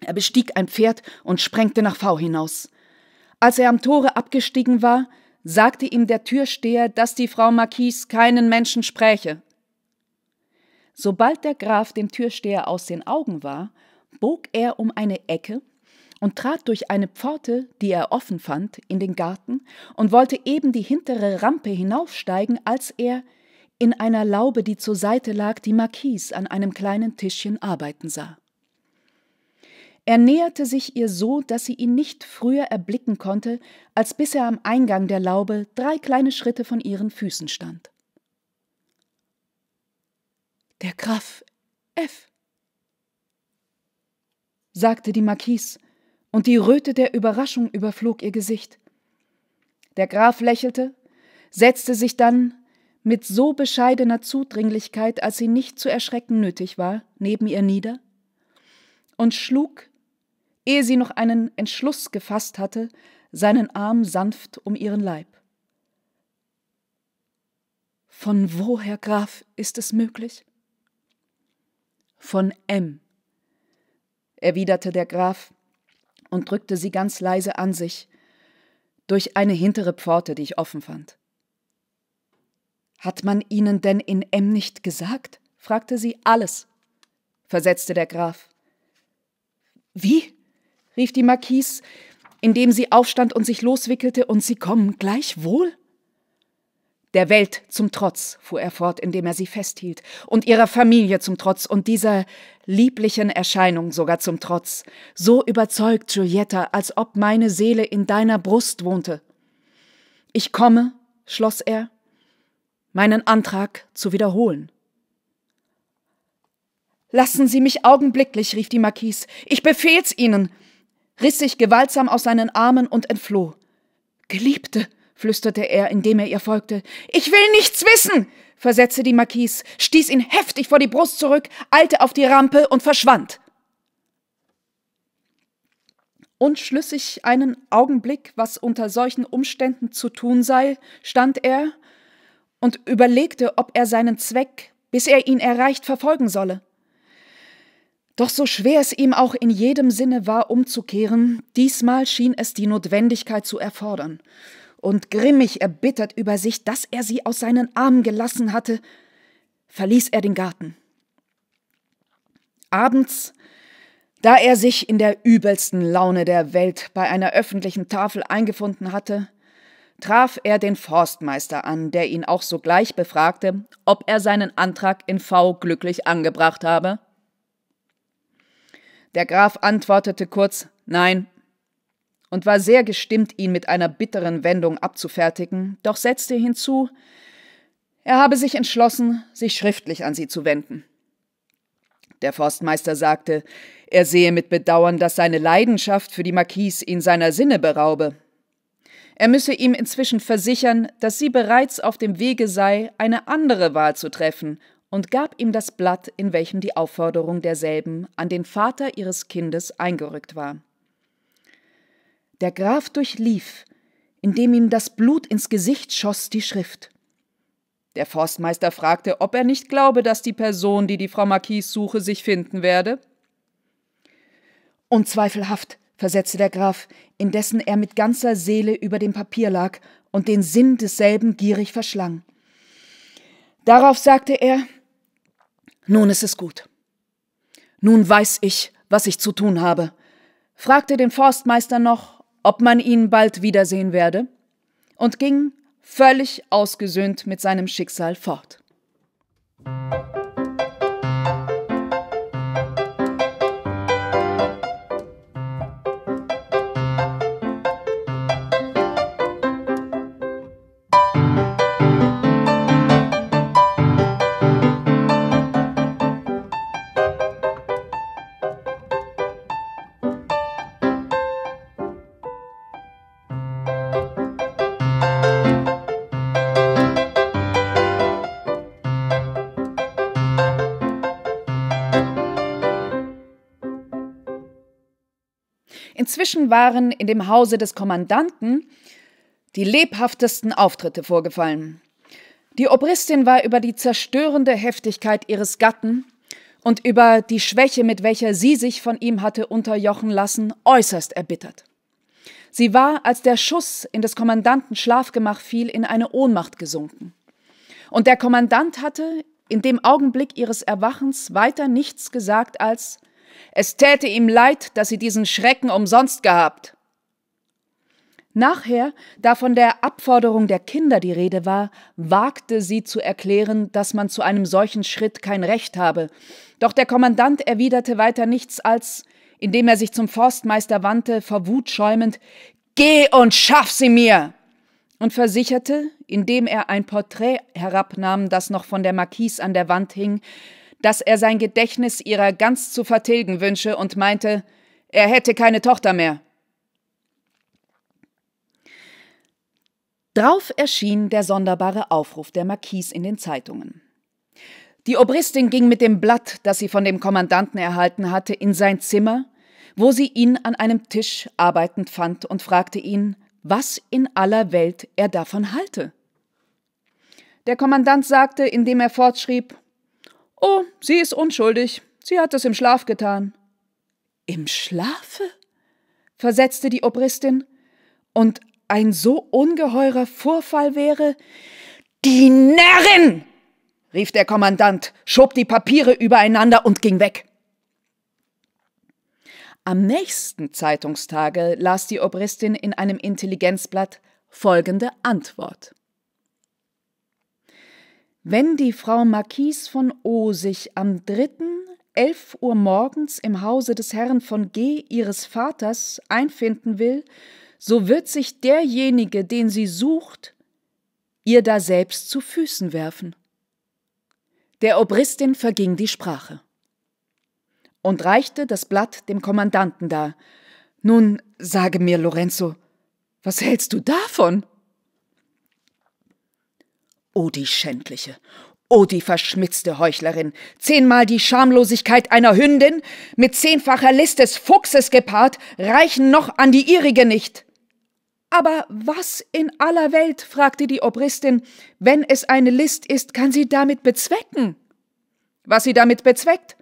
Speaker 1: Er bestieg ein Pferd und sprengte nach V hinaus. Als er am Tore abgestiegen war, sagte ihm der Türsteher, dass die Frau Marquise keinen Menschen spräche. Sobald der Graf dem Türsteher aus den Augen war, bog er um eine Ecke und trat durch eine Pforte, die er offen fand, in den Garten und wollte eben die hintere Rampe hinaufsteigen, als er in einer Laube, die zur Seite lag, die Marquise an einem kleinen Tischchen arbeiten sah. Er näherte sich ihr so, dass sie ihn nicht früher erblicken konnte, als bis er am Eingang der Laube drei kleine Schritte von ihren Füßen stand. Der Graf F., sagte die Marquise, und die Röte der Überraschung überflog ihr Gesicht. Der Graf lächelte, setzte sich dann mit so bescheidener Zudringlichkeit, als sie nicht zu erschrecken nötig war, neben ihr nieder und schlug, ehe sie noch einen Entschluss gefasst hatte, seinen Arm sanft um ihren Leib. Von wo, Herr Graf, ist es möglich? Von M, erwiderte der Graf und drückte sie ganz leise an sich, durch eine hintere Pforte, die ich offen fand. Hat man Ihnen denn in M nicht gesagt? fragte sie. Alles, versetzte der Graf. Wie? rief die Marquise, indem sie aufstand und sich loswickelte, und Sie kommen gleichwohl? Der Welt zum Trotz, fuhr er fort, indem er sie festhielt, und ihrer Familie zum Trotz und dieser lieblichen Erscheinung sogar zum Trotz. So überzeugt, Giulietta, als ob meine Seele in deiner Brust wohnte. Ich komme, schloss er, meinen Antrag zu wiederholen. Lassen Sie mich augenblicklich, rief die Marquise. Ich befehl's Ihnen, riss sich gewaltsam aus seinen Armen und entfloh. Geliebte, flüsterte er, indem er ihr folgte. Ich will nichts wissen! versetzte die Marquise, stieß ihn heftig vor die Brust zurück, eilte auf die Rampe und verschwand. Unschlüssig einen Augenblick, was unter solchen Umständen zu tun sei, stand er und überlegte, ob er seinen Zweck, bis er ihn erreicht, verfolgen solle. Doch so schwer es ihm auch in jedem Sinne war, umzukehren, diesmal schien es die Notwendigkeit zu erfordern und grimmig erbittert über sich, dass er sie aus seinen Armen gelassen hatte, verließ er den Garten. Abends, da er sich in der übelsten Laune der Welt bei einer öffentlichen Tafel eingefunden hatte, traf er den Forstmeister an, der ihn auch sogleich befragte, ob er seinen Antrag in V glücklich angebracht habe. Der Graf antwortete kurz Nein, und war sehr gestimmt, ihn mit einer bitteren Wendung abzufertigen, doch setzte hinzu, er habe sich entschlossen, sich schriftlich an sie zu wenden. Der Forstmeister sagte, er sehe mit Bedauern, dass seine Leidenschaft für die Marquise ihn seiner Sinne beraube. Er müsse ihm inzwischen versichern, dass sie bereits auf dem Wege sei, eine andere Wahl zu treffen, und gab ihm das Blatt, in welchem die Aufforderung derselben an den Vater ihres Kindes eingerückt war. Der Graf durchlief, indem ihm das Blut ins Gesicht schoss, die Schrift. Der Forstmeister fragte, ob er nicht glaube, dass die Person, die die Frau Marquis suche, sich finden werde. Unzweifelhaft, versetzte der Graf, indessen er mit ganzer Seele über dem Papier lag und den Sinn desselben gierig verschlang. Darauf sagte er Nun ist es gut. Nun weiß ich, was ich zu tun habe, fragte den Forstmeister noch, ob man ihn bald wiedersehen werde, und ging völlig ausgesöhnt mit seinem Schicksal fort. Inzwischen waren in dem Hause des Kommandanten die lebhaftesten Auftritte vorgefallen. Die Obristin war über die zerstörende Heftigkeit ihres Gatten und über die Schwäche, mit welcher sie sich von ihm hatte unterjochen lassen, äußerst erbittert. Sie war, als der Schuss in des Kommandanten Schlafgemach fiel, in eine Ohnmacht gesunken. Und der Kommandant hatte in dem Augenblick ihres Erwachens weiter nichts gesagt als es täte ihm leid, dass sie diesen Schrecken umsonst gehabt. Nachher, da von der Abforderung der Kinder die Rede war, wagte sie zu erklären, dass man zu einem solchen Schritt kein Recht habe. Doch der Kommandant erwiderte weiter nichts als, indem er sich zum Forstmeister wandte, vor Wut schäumend, Geh und schaff sie mir! und versicherte, indem er ein Porträt herabnahm, das noch von der Marquise an der Wand hing, dass er sein Gedächtnis ihrer ganz zu vertilgen wünsche und meinte, er hätte keine Tochter mehr. Drauf erschien der sonderbare Aufruf der Marquise in den Zeitungen. Die Obristin ging mit dem Blatt, das sie von dem Kommandanten erhalten hatte, in sein Zimmer, wo sie ihn an einem Tisch arbeitend fand und fragte ihn, was in aller Welt er davon halte. Der Kommandant sagte, indem er fortschrieb Oh, sie ist unschuldig. Sie hat es im Schlaf getan. Im Schlafe? versetzte die Obristin. Und ein so ungeheurer Vorfall wäre. Die Närrin! rief der Kommandant, schob die Papiere übereinander und ging weg. Am nächsten Zeitungstage las die Obristin in einem Intelligenzblatt folgende Antwort. Wenn die Frau Marquise von O sich am 3. 11 Uhr morgens im Hause des Herrn von G. ihres Vaters einfinden will, so wird sich derjenige, den sie sucht, ihr da selbst zu Füßen werfen. Der Obristin verging die Sprache und reichte das Blatt dem Kommandanten dar. Nun sage mir, Lorenzo, was hältst du davon? O oh, die schändliche, o oh, die verschmitzte Heuchlerin, zehnmal die Schamlosigkeit einer Hündin, mit zehnfacher List des Fuchses gepaart, reichen noch an die ihrige nicht. Aber was in aller Welt, fragte die Obristin, wenn es eine List ist, kann sie damit bezwecken? Was sie damit bezweckt?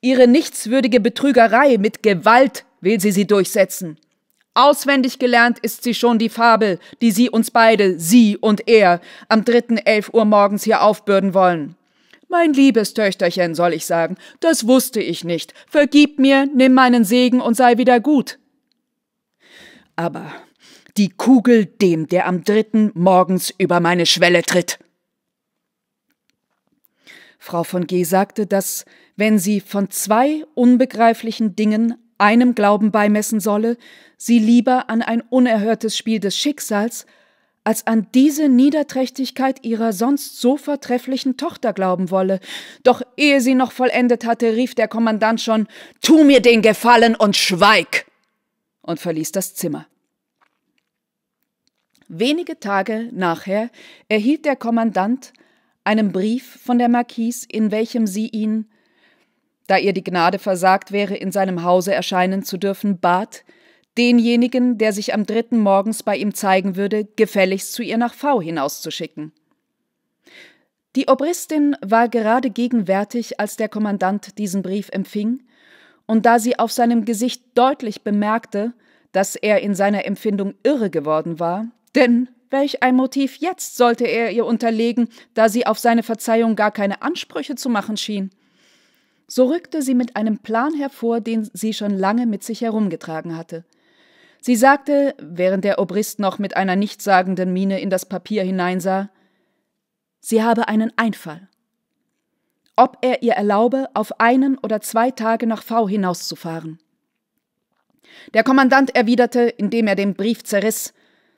Speaker 1: Ihre nichtswürdige Betrügerei mit Gewalt will sie sie durchsetzen. Auswendig gelernt ist sie schon die Fabel, die Sie uns beide, Sie und er, am dritten 3.11 Uhr morgens hier aufbürden wollen. Mein liebes Töchterchen, soll ich sagen, das wusste ich nicht. Vergib mir, nimm meinen Segen und sei wieder gut. Aber die Kugel dem, der am dritten morgens über meine Schwelle tritt. Frau von G. sagte, dass, wenn sie von zwei unbegreiflichen Dingen einem Glauben beimessen solle, sie lieber an ein unerhörtes Spiel des Schicksals als an diese Niederträchtigkeit ihrer sonst so vortrefflichen Tochter glauben wolle. Doch ehe sie noch vollendet hatte, rief der Kommandant schon Tu mir den Gefallen und schweig. und verließ das Zimmer. Wenige Tage nachher erhielt der Kommandant einen Brief von der Marquise, in welchem sie ihn da ihr die Gnade versagt wäre, in seinem Hause erscheinen zu dürfen, bat, denjenigen, der sich am dritten morgens bei ihm zeigen würde, gefälligst zu ihr nach V hinauszuschicken. Die Obristin war gerade gegenwärtig, als der Kommandant diesen Brief empfing, und da sie auf seinem Gesicht deutlich bemerkte, dass er in seiner Empfindung irre geworden war, denn welch ein Motiv jetzt sollte er ihr unterlegen, da sie auf seine Verzeihung gar keine Ansprüche zu machen schien. So rückte sie mit einem Plan hervor, den sie schon lange mit sich herumgetragen hatte. Sie sagte, während der Obrist noch mit einer nichtssagenden Miene in das Papier hineinsah, sie habe einen Einfall. Ob er ihr erlaube, auf einen oder zwei Tage nach V hinauszufahren. Der Kommandant erwiderte, indem er den Brief zerriss,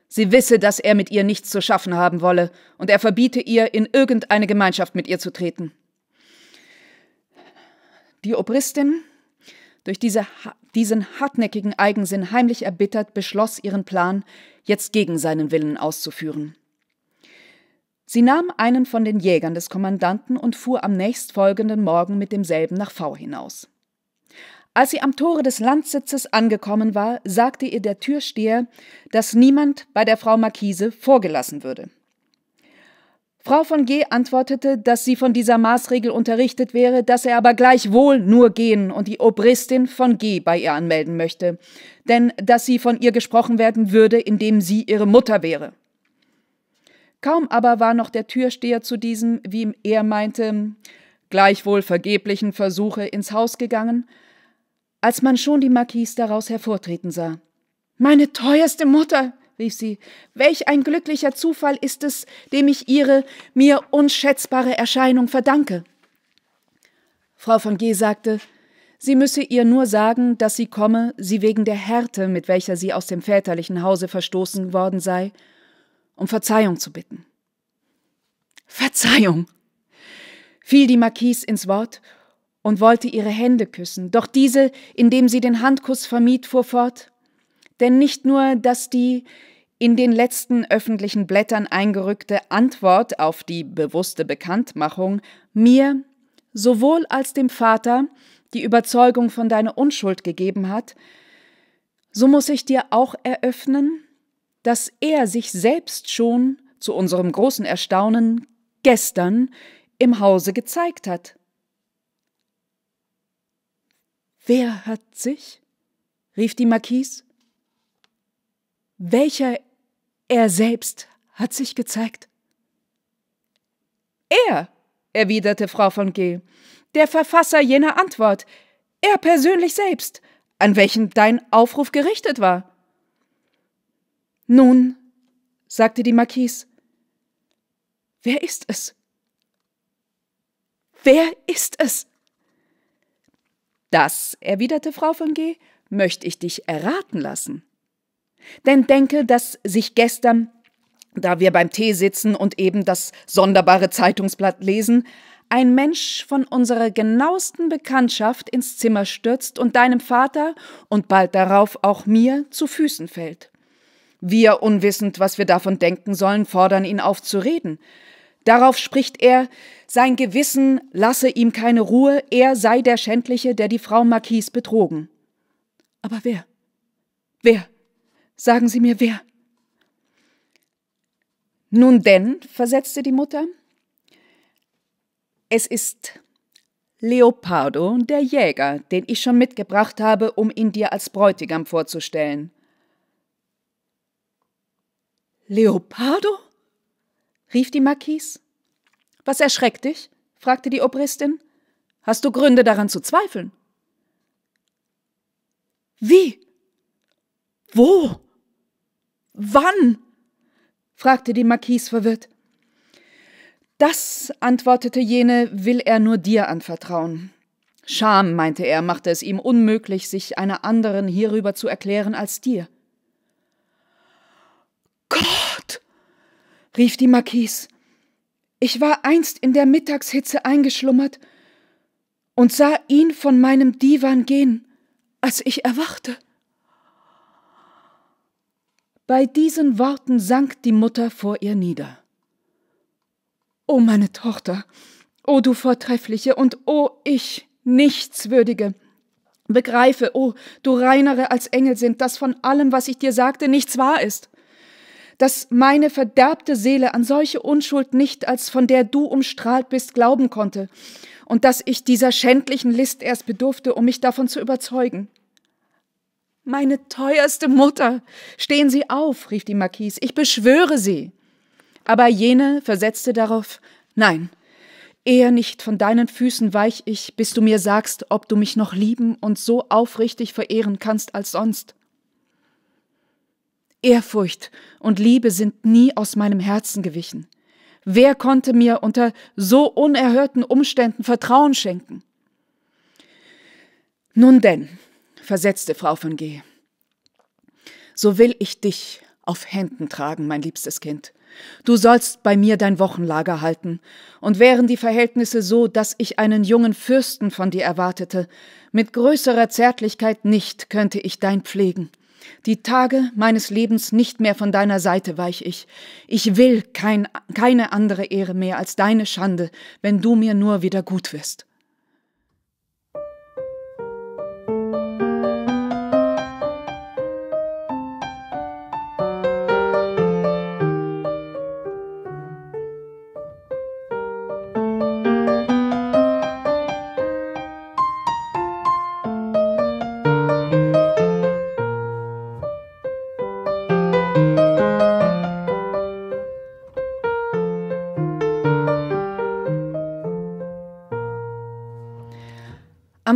Speaker 1: sie wisse, dass er mit ihr nichts zu schaffen haben wolle, und er verbiete ihr, in irgendeine Gemeinschaft mit ihr zu treten. Die Obristin, durch diese, diesen hartnäckigen Eigensinn heimlich erbittert, beschloss ihren Plan, jetzt gegen seinen Willen auszuführen. Sie nahm einen von den Jägern des Kommandanten und fuhr am nächstfolgenden Morgen mit demselben nach V hinaus. Als sie am Tore des Landsitzes angekommen war, sagte ihr der Türsteher, dass niemand bei der Frau Marquise vorgelassen würde. Frau von G. antwortete, dass sie von dieser Maßregel unterrichtet wäre, dass er aber gleichwohl nur gehen und die Obristin von G. bei ihr anmelden möchte, denn dass sie von ihr gesprochen werden würde, indem sie ihre Mutter wäre. Kaum aber war noch der Türsteher zu diesem, wie er meinte, gleichwohl vergeblichen Versuche ins Haus gegangen, als man schon die Marquise daraus hervortreten sah. Meine teuerste Mutter, rief sie, welch ein glücklicher Zufall ist es, dem ich Ihre mir unschätzbare Erscheinung verdanke. Frau von G. sagte, sie müsse ihr nur sagen, dass sie komme, sie wegen der Härte, mit welcher sie aus dem väterlichen Hause verstoßen worden sei, um Verzeihung zu bitten. Verzeihung! fiel die Marquise ins Wort und wollte ihre Hände küssen, doch diese, indem sie den Handkuss vermied, fuhr fort denn nicht nur, dass die in den letzten öffentlichen Blättern eingerückte Antwort auf die bewusste Bekanntmachung mir sowohl als dem Vater die Überzeugung von deiner Unschuld gegeben hat, so muss ich dir auch eröffnen, dass er sich selbst schon, zu unserem großen Erstaunen, gestern im Hause gezeigt hat. Wer hat sich? rief die Marquise welcher er selbst hat sich gezeigt? Er, erwiderte Frau von G., der Verfasser jener Antwort, er persönlich selbst, an welchen dein Aufruf gerichtet war. Nun, sagte die Marquise, wer ist es? Wer ist es? Das, erwiderte Frau von G., möchte ich dich erraten lassen. Denn denke, dass sich gestern, da wir beim Tee sitzen und eben das sonderbare Zeitungsblatt lesen, ein Mensch von unserer genauesten Bekanntschaft ins Zimmer stürzt und deinem Vater und bald darauf auch mir zu Füßen fällt. Wir, unwissend, was wir davon denken sollen, fordern ihn auf zu reden. Darauf spricht er, sein Gewissen lasse ihm keine Ruhe, er sei der Schändliche, der die Frau Marquise betrogen. Aber wer? Wer? Sagen Sie mir wer. Nun denn, versetzte die Mutter, es ist Leopardo, der Jäger, den ich schon mitgebracht habe, um ihn dir als Bräutigam vorzustellen. Leopardo? rief die Marquise. Was erschreckt dich? fragte die Obristin. Hast du Gründe daran zu zweifeln? Wie? Wo? Wann? fragte die Marquise verwirrt. Das, antwortete jene, will er nur dir anvertrauen. Scham, meinte er, machte es ihm unmöglich, sich einer anderen hierüber zu erklären als dir. Gott! rief die Marquise. Ich war einst in der Mittagshitze eingeschlummert und sah ihn von meinem Divan gehen, als ich erwachte. Bei diesen Worten sank die Mutter vor ihr nieder. O meine Tochter, o du Vortreffliche und o ich, Nichtswürdige, begreife, o du reinere als Engel sind, dass von allem, was ich dir sagte, nichts wahr ist dass meine verderbte Seele an solche Unschuld nicht, als von der du umstrahlt bist, glauben konnte, und dass ich dieser schändlichen List erst bedurfte, um mich davon zu überzeugen. Meine teuerste Mutter! Stehen Sie auf! rief die Marquise. Ich beschwöre Sie! Aber jene versetzte darauf: Nein, eher nicht von deinen Füßen weich ich, bis du mir sagst, ob du mich noch lieben und so aufrichtig verehren kannst als sonst. Ehrfurcht und Liebe sind nie aus meinem Herzen gewichen. Wer konnte mir unter so unerhörten Umständen Vertrauen schenken? Nun denn, versetzte Frau von G. So will ich dich auf Händen tragen, mein liebstes Kind. Du sollst bei mir dein Wochenlager halten, und wären die Verhältnisse so, dass ich einen jungen Fürsten von dir erwartete, mit größerer Zärtlichkeit nicht könnte ich dein pflegen. Die Tage meines Lebens nicht mehr von deiner Seite weich ich. Ich will kein, keine andere Ehre mehr als deine Schande, wenn du mir nur wieder gut wirst.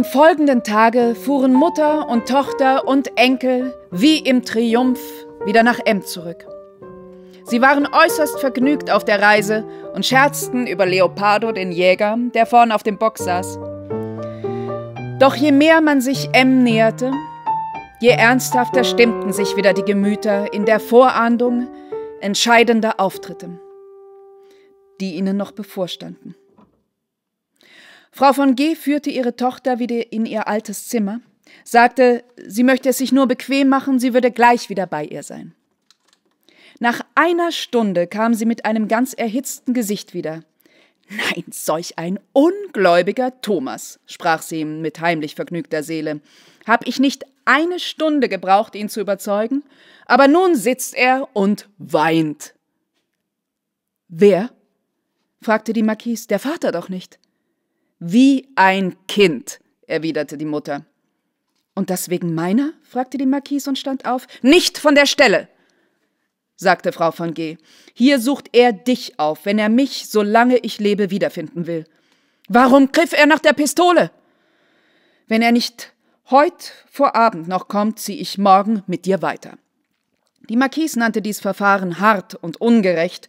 Speaker 1: Am folgenden Tage fuhren Mutter und Tochter und Enkel wie im Triumph wieder nach M zurück. Sie waren äußerst vergnügt auf der Reise und scherzten über Leopardo, den Jäger, der vorn auf dem Bock saß. Doch je mehr man sich M näherte, je ernsthafter stimmten sich wieder die Gemüter in der Vorahndung entscheidender Auftritte, die ihnen noch bevorstanden. Frau von G. führte ihre Tochter wieder in ihr altes Zimmer, sagte, sie möchte es sich nur bequem machen, sie würde gleich wieder bei ihr sein. Nach einer Stunde kam sie mit einem ganz erhitzten Gesicht wieder. Nein, solch ein ungläubiger Thomas, sprach sie mit heimlich vergnügter Seele. Hab ich nicht eine Stunde gebraucht, ihn zu überzeugen, aber nun sitzt er und weint. Wer? fragte die Marquise. Der Vater doch nicht. Wie ein Kind, erwiderte die Mutter. Und das wegen meiner? fragte die Marquise und stand auf. Nicht von der Stelle! sagte Frau von G. Hier sucht er dich auf, wenn er mich, solange ich lebe, wiederfinden will. Warum griff er nach der Pistole? Wenn er nicht heute vor Abend noch kommt, ziehe ich morgen mit dir weiter. Die Marquise nannte dies Verfahren hart und ungerecht,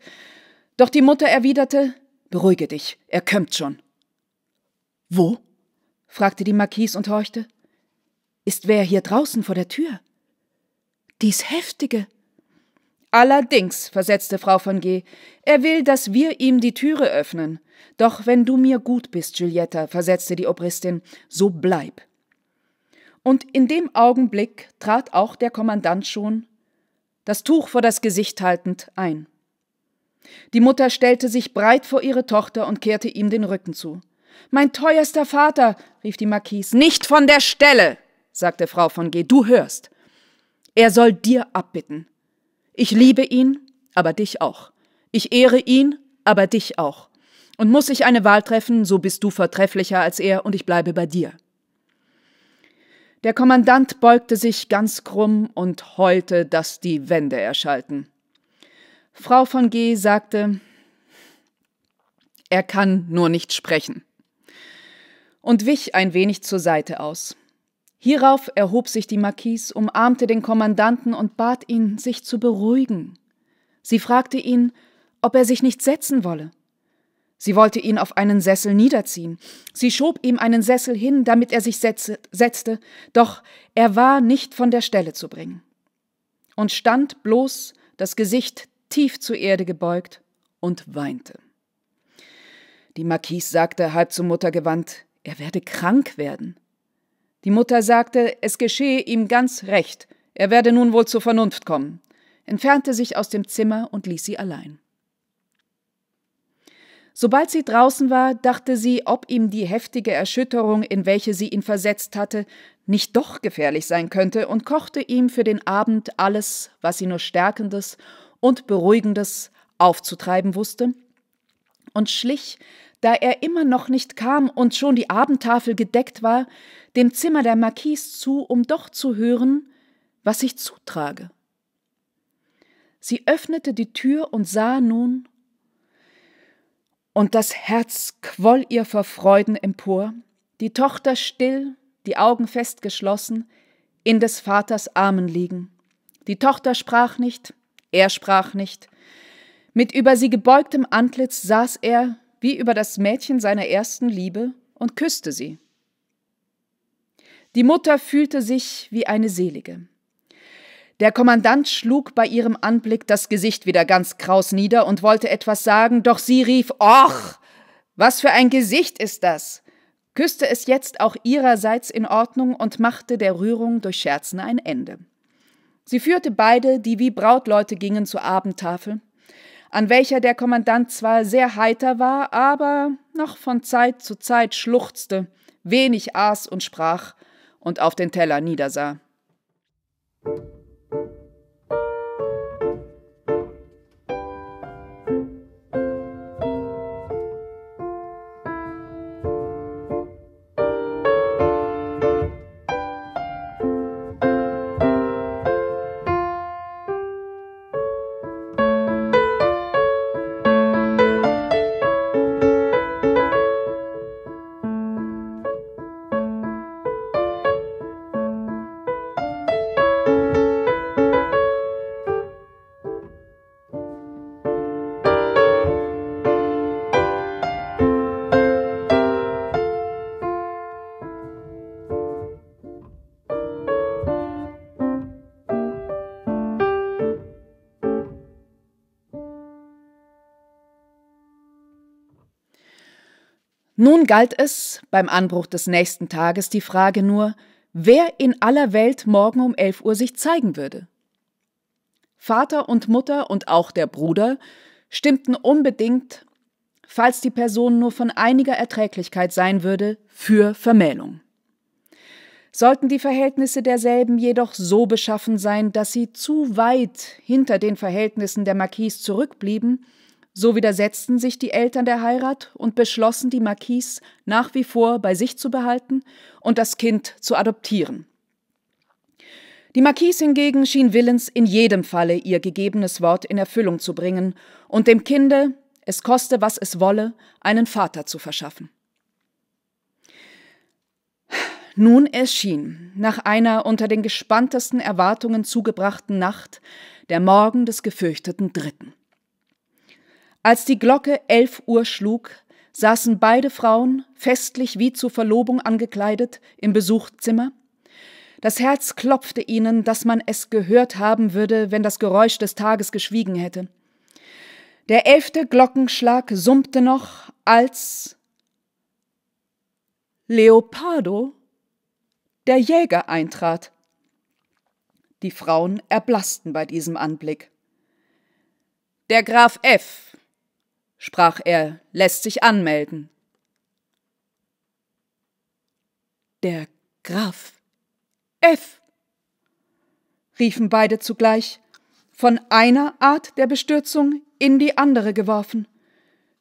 Speaker 1: doch die Mutter erwiderte Beruhige dich, er kömmt schon. Wo? fragte die Marquise und horchte. Ist wer hier draußen vor der Tür? Dies Heftige. Allerdings, versetzte Frau von G., er will, dass wir ihm die Türe öffnen. Doch wenn du mir gut bist, Giulietta, versetzte die Obristin, so bleib. Und in dem Augenblick trat auch der Kommandant schon, das Tuch vor das Gesicht haltend, ein. Die Mutter stellte sich breit vor ihre Tochter und kehrte ihm den Rücken zu. Mein teuerster Vater, rief die Marquise. Nicht von der Stelle, sagte Frau von G. Du hörst. Er soll dir abbitten. Ich liebe ihn, aber dich auch. Ich ehre ihn, aber dich auch. Und muss ich eine Wahl treffen, so bist du vortrefflicher als er und ich bleibe bei dir. Der Kommandant beugte sich ganz krumm und heulte, dass die Wände erschalten. Frau von G. sagte, er kann nur nicht sprechen und wich ein wenig zur Seite aus. Hierauf erhob sich die Marquise, umarmte den Kommandanten und bat ihn, sich zu beruhigen. Sie fragte ihn, ob er sich nicht setzen wolle. Sie wollte ihn auf einen Sessel niederziehen. Sie schob ihm einen Sessel hin, damit er sich setze, setzte, doch er war nicht von der Stelle zu bringen. Und stand bloß, das Gesicht tief zur Erde gebeugt, und weinte. Die Marquise sagte halb zur Mutter gewandt: er werde krank werden. Die Mutter sagte, es geschehe ihm ganz recht, er werde nun wohl zur Vernunft kommen, entfernte sich aus dem Zimmer und ließ sie allein. Sobald sie draußen war, dachte sie, ob ihm die heftige Erschütterung, in welche sie ihn versetzt hatte, nicht doch gefährlich sein könnte, und kochte ihm für den Abend alles, was sie nur Stärkendes und Beruhigendes aufzutreiben wusste, und schlich da er immer noch nicht kam und schon die Abendtafel gedeckt war, dem Zimmer der Marquise zu, um doch zu hören, was ich zutrage. Sie öffnete die Tür und sah nun, und das Herz quoll ihr vor Freuden empor, die Tochter still, die Augen festgeschlossen, in des Vaters Armen liegen. Die Tochter sprach nicht, er sprach nicht. Mit über sie gebeugtem Antlitz saß er, wie über das Mädchen seiner ersten Liebe und küsste sie. Die Mutter fühlte sich wie eine Selige. Der Kommandant schlug bei ihrem Anblick das Gesicht wieder ganz kraus nieder und wollte etwas sagen, doch sie rief Och, was für ein Gesicht ist das? küsste es jetzt auch ihrerseits in Ordnung und machte der Rührung durch Scherzen ein Ende. Sie führte beide, die wie Brautleute gingen, zur Abendtafel, an welcher der Kommandant zwar sehr heiter war, aber noch von Zeit zu Zeit schluchzte, wenig aß und sprach und auf den Teller niedersah. Nun galt es beim Anbruch des nächsten Tages die Frage nur, wer in aller Welt morgen um elf Uhr sich zeigen würde. Vater und Mutter und auch der Bruder stimmten unbedingt, falls die Person nur von einiger Erträglichkeit sein würde, für Vermählung. Sollten die Verhältnisse derselben jedoch so beschaffen sein, dass sie zu weit hinter den Verhältnissen der Marquise zurückblieben, so widersetzten sich die Eltern der Heirat und beschlossen, die Marquise nach wie vor bei sich zu behalten und das Kind zu adoptieren. Die Marquise hingegen schien willens, in jedem Falle ihr gegebenes Wort in Erfüllung zu bringen und dem Kinde, es koste was es wolle, einen Vater zu verschaffen. Nun erschien, nach einer unter den gespanntesten Erwartungen zugebrachten Nacht, der Morgen des gefürchteten Dritten. Als die Glocke elf Uhr schlug, saßen beide Frauen, festlich wie zur Verlobung angekleidet, im Besuchzimmer. Das Herz klopfte ihnen, dass man es gehört haben würde, wenn das Geräusch des Tages geschwiegen hätte. Der elfte Glockenschlag summte noch, als Leopardo, der Jäger, eintrat. Die Frauen erblassten bei diesem Anblick. Der Graf F., sprach er, lässt sich anmelden. Der Graf F. riefen beide zugleich, von einer Art der Bestürzung in die andere geworfen.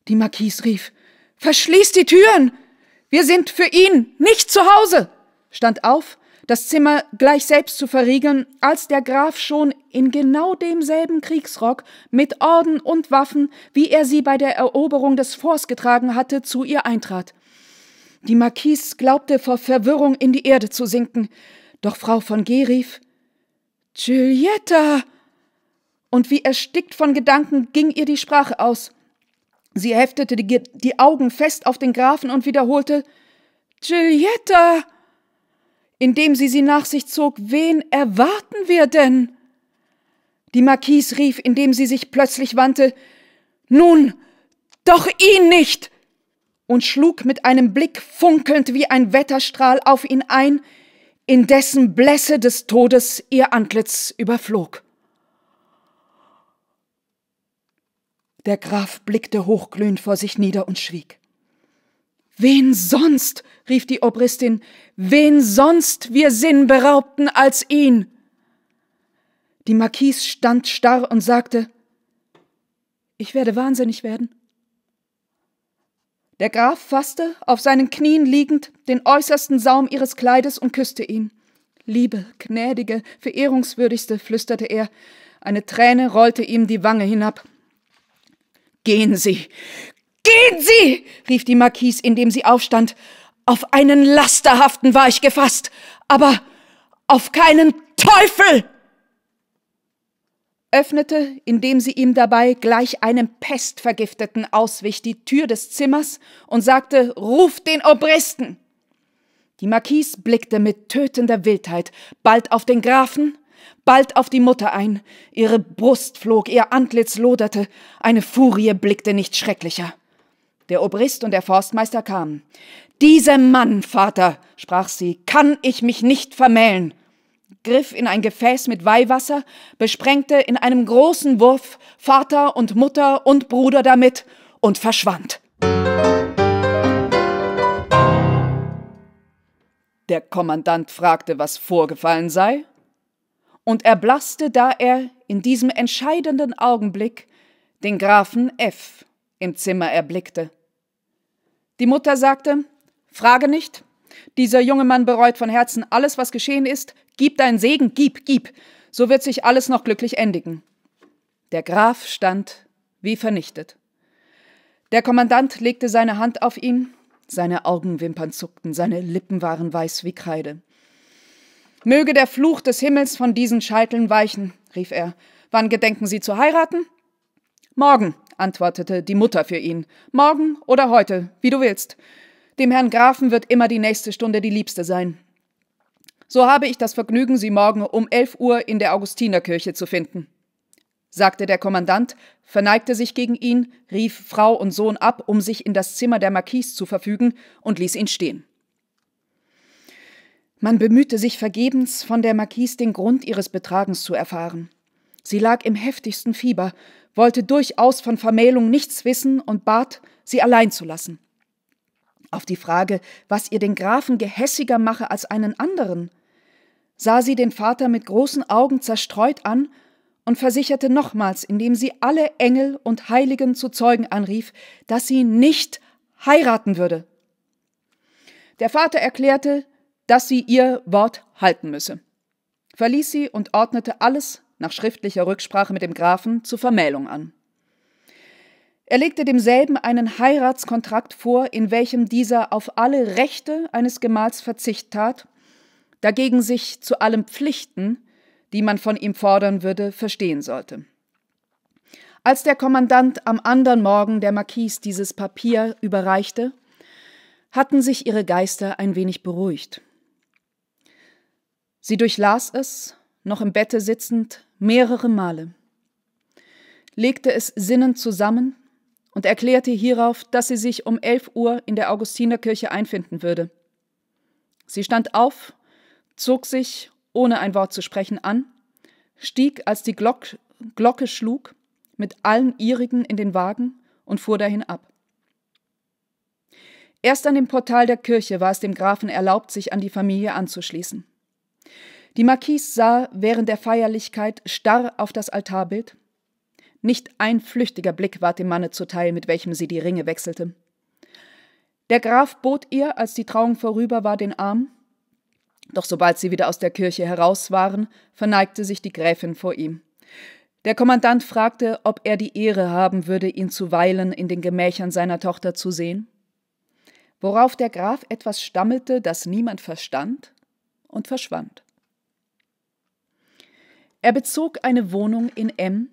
Speaker 1: Die Marquise rief verschließ die Türen. Wir sind für ihn nicht zu Hause, stand auf das Zimmer gleich selbst zu verriegeln, als der Graf schon in genau demselben Kriegsrock mit Orden und Waffen, wie er sie bei der Eroberung des Forts getragen hatte, zu ihr eintrat. Die Marquise glaubte vor Verwirrung in die Erde zu sinken, doch Frau von G. rief Giulietta. Und wie erstickt von Gedanken ging ihr die Sprache aus. Sie heftete die, die Augen fest auf den Grafen und wiederholte Giulietta indem sie sie nach sich zog, wen erwarten wir denn? Die Marquise rief, indem sie sich plötzlich wandte, nun, doch ihn nicht! und schlug mit einem Blick funkelnd wie ein Wetterstrahl auf ihn ein, in dessen Blässe des Todes ihr Antlitz überflog. Der Graf blickte hochglühend vor sich nieder und schwieg. Wen sonst, rief die Obristin, wen sonst wir Sinn beraubten als ihn? Die Marquise stand starr und sagte, ich werde wahnsinnig werden. Der Graf fasste, auf seinen Knien liegend, den äußersten Saum ihres Kleides und küsste ihn. Liebe, gnädige, verehrungswürdigste, flüsterte er. Eine Träne rollte ihm die Wange hinab. Gehen Sie, Gehen Sie! rief die Marquise, indem sie aufstand. Auf einen Lasterhaften war ich gefasst, aber auf keinen Teufel! öffnete, indem sie ihm dabei gleich einem Pestvergifteten auswich, die Tür des Zimmers und sagte, Ruf den Obristen! Die Marquise blickte mit tötender Wildheit bald auf den Grafen, bald auf die Mutter ein, ihre Brust flog, ihr Antlitz loderte, eine Furie blickte nicht schrecklicher. Der Obrist und der Forstmeister kamen. Diesem Mann, Vater, sprach sie, kann ich mich nicht vermählen griff in ein Gefäß mit Weihwasser, besprengte in einem großen Wurf Vater und Mutter und Bruder damit und verschwand. Der Kommandant fragte, was vorgefallen sei, und erblasste, da er in diesem entscheidenden Augenblick den Grafen F. im Zimmer erblickte. Die Mutter sagte, frage nicht. Dieser junge Mann bereut von Herzen alles, was geschehen ist. Gib deinen Segen, gib, gib. So wird sich alles noch glücklich endigen. Der Graf stand wie vernichtet. Der Kommandant legte seine Hand auf ihn. Seine Augenwimpern zuckten, seine Lippen waren weiß wie Kreide. Möge der Fluch des Himmels von diesen Scheiteln weichen, rief er. Wann gedenken Sie zu heiraten? Morgen, antwortete die Mutter für ihn. Morgen oder heute, wie du willst. Dem Herrn Grafen wird immer die nächste Stunde die liebste sein. So habe ich das Vergnügen, Sie morgen um elf Uhr in der Augustinerkirche zu finden, sagte der Kommandant, verneigte sich gegen ihn, rief Frau und Sohn ab, um sich in das Zimmer der Marquise zu verfügen, und ließ ihn stehen. Man bemühte sich vergebens, von der Marquise den Grund ihres Betragens zu erfahren. Sie lag im heftigsten Fieber, wollte durchaus von Vermählung nichts wissen und bat, sie allein zu lassen. Auf die Frage, was ihr den Grafen gehässiger mache als einen anderen, sah sie den Vater mit großen Augen zerstreut an und versicherte nochmals, indem sie alle Engel und Heiligen zu Zeugen anrief, dass sie nicht heiraten würde. Der Vater erklärte, dass sie ihr Wort halten müsse, verließ sie und ordnete alles nach schriftlicher Rücksprache mit dem Grafen, zur Vermählung an. Er legte demselben einen Heiratskontrakt vor, in welchem dieser auf alle Rechte eines Gemahls Verzicht tat, dagegen sich zu allen Pflichten, die man von ihm fordern würde, verstehen sollte. Als der Kommandant am anderen Morgen der Marquise dieses Papier überreichte, hatten sich ihre Geister ein wenig beruhigt. Sie durchlas es, noch im Bette sitzend, mehrere Male, legte es sinnend zusammen und erklärte hierauf, dass sie sich um 11 Uhr in der Augustinerkirche einfinden würde. Sie stand auf, zog sich, ohne ein Wort zu sprechen, an, stieg, als die Glock Glocke schlug, mit allen ihrigen in den Wagen und fuhr dahin ab. Erst an dem Portal der Kirche war es dem Grafen erlaubt, sich an die Familie anzuschließen. Die Marquise sah während der Feierlichkeit starr auf das Altarbild. Nicht ein flüchtiger Blick ward dem Manne zuteil, mit welchem sie die Ringe wechselte. Der Graf bot ihr, als die Trauung vorüber war, den Arm, doch sobald sie wieder aus der Kirche heraus waren, verneigte sich die Gräfin vor ihm. Der Kommandant fragte, ob er die Ehre haben würde, ihn zuweilen in den Gemächern seiner Tochter zu sehen, worauf der Graf etwas stammelte, das niemand verstand, und verschwand. Er bezog eine Wohnung in M,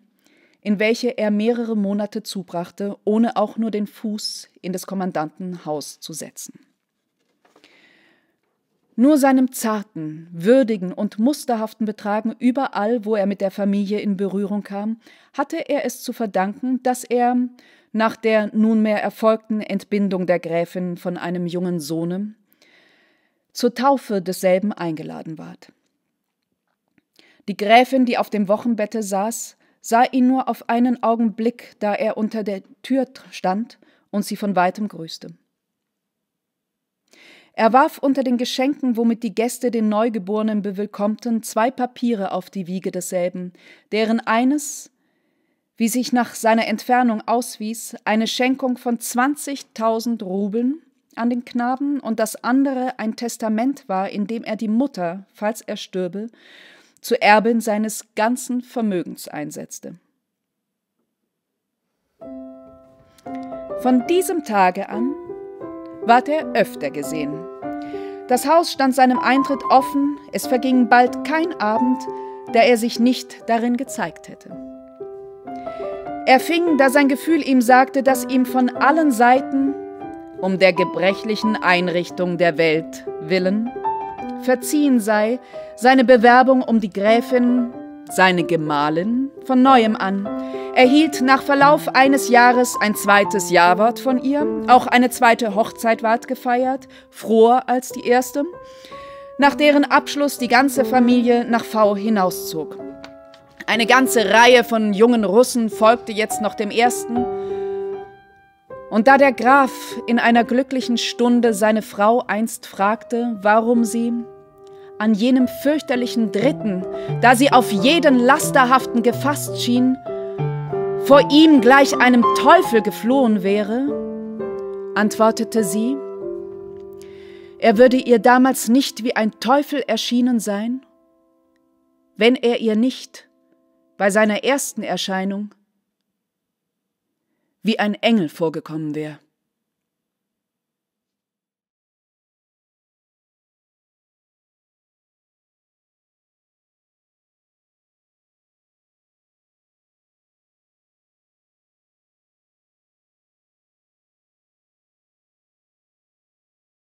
Speaker 1: in welche er mehrere Monate zubrachte, ohne auch nur den Fuß in des Kommandanten Haus zu setzen. Nur seinem zarten, würdigen und musterhaften Betragen überall, wo er mit der Familie in Berührung kam, hatte er es zu verdanken, dass er, nach der nunmehr erfolgten Entbindung der Gräfin von einem jungen Sohne, zur Taufe desselben eingeladen ward. Die Gräfin, die auf dem Wochenbette saß, sah ihn nur auf einen Augenblick, da er unter der Tür stand und sie von weitem grüßte. Er warf unter den Geschenken, womit die Gäste den Neugeborenen bewillkommten, zwei Papiere auf die Wiege desselben, deren eines, wie sich nach seiner Entfernung auswies, eine Schenkung von 20.000 Rubeln an den Knaben und das andere ein Testament war, in dem er die Mutter, falls er stürbe, zur Erbin seines ganzen Vermögens einsetzte. Von diesem Tage an ward er öfter gesehen. Das Haus stand seinem Eintritt offen, es verging bald kein Abend, da er sich nicht darin gezeigt hätte. Er fing, da sein Gefühl ihm sagte, dass ihm von allen Seiten um der gebrechlichen Einrichtung der Welt willen Verziehen sei seine Bewerbung um die Gräfin, seine Gemahlin, von neuem an. Erhielt nach Verlauf eines Jahres ein zweites Jawort von ihr, auch eine zweite Hochzeit ward gefeiert, froher als die erste, nach deren Abschluss die ganze Familie nach V hinauszog. Eine ganze Reihe von jungen Russen folgte jetzt noch dem ersten, und da der Graf in einer glücklichen Stunde seine Frau einst fragte, warum sie an jenem fürchterlichen Dritten, da sie auf jeden Lasterhaften gefasst schien, vor ihm gleich einem Teufel geflohen wäre, antwortete sie, er würde ihr damals nicht wie ein Teufel erschienen sein, wenn er ihr nicht bei seiner ersten Erscheinung wie ein Engel vorgekommen wäre.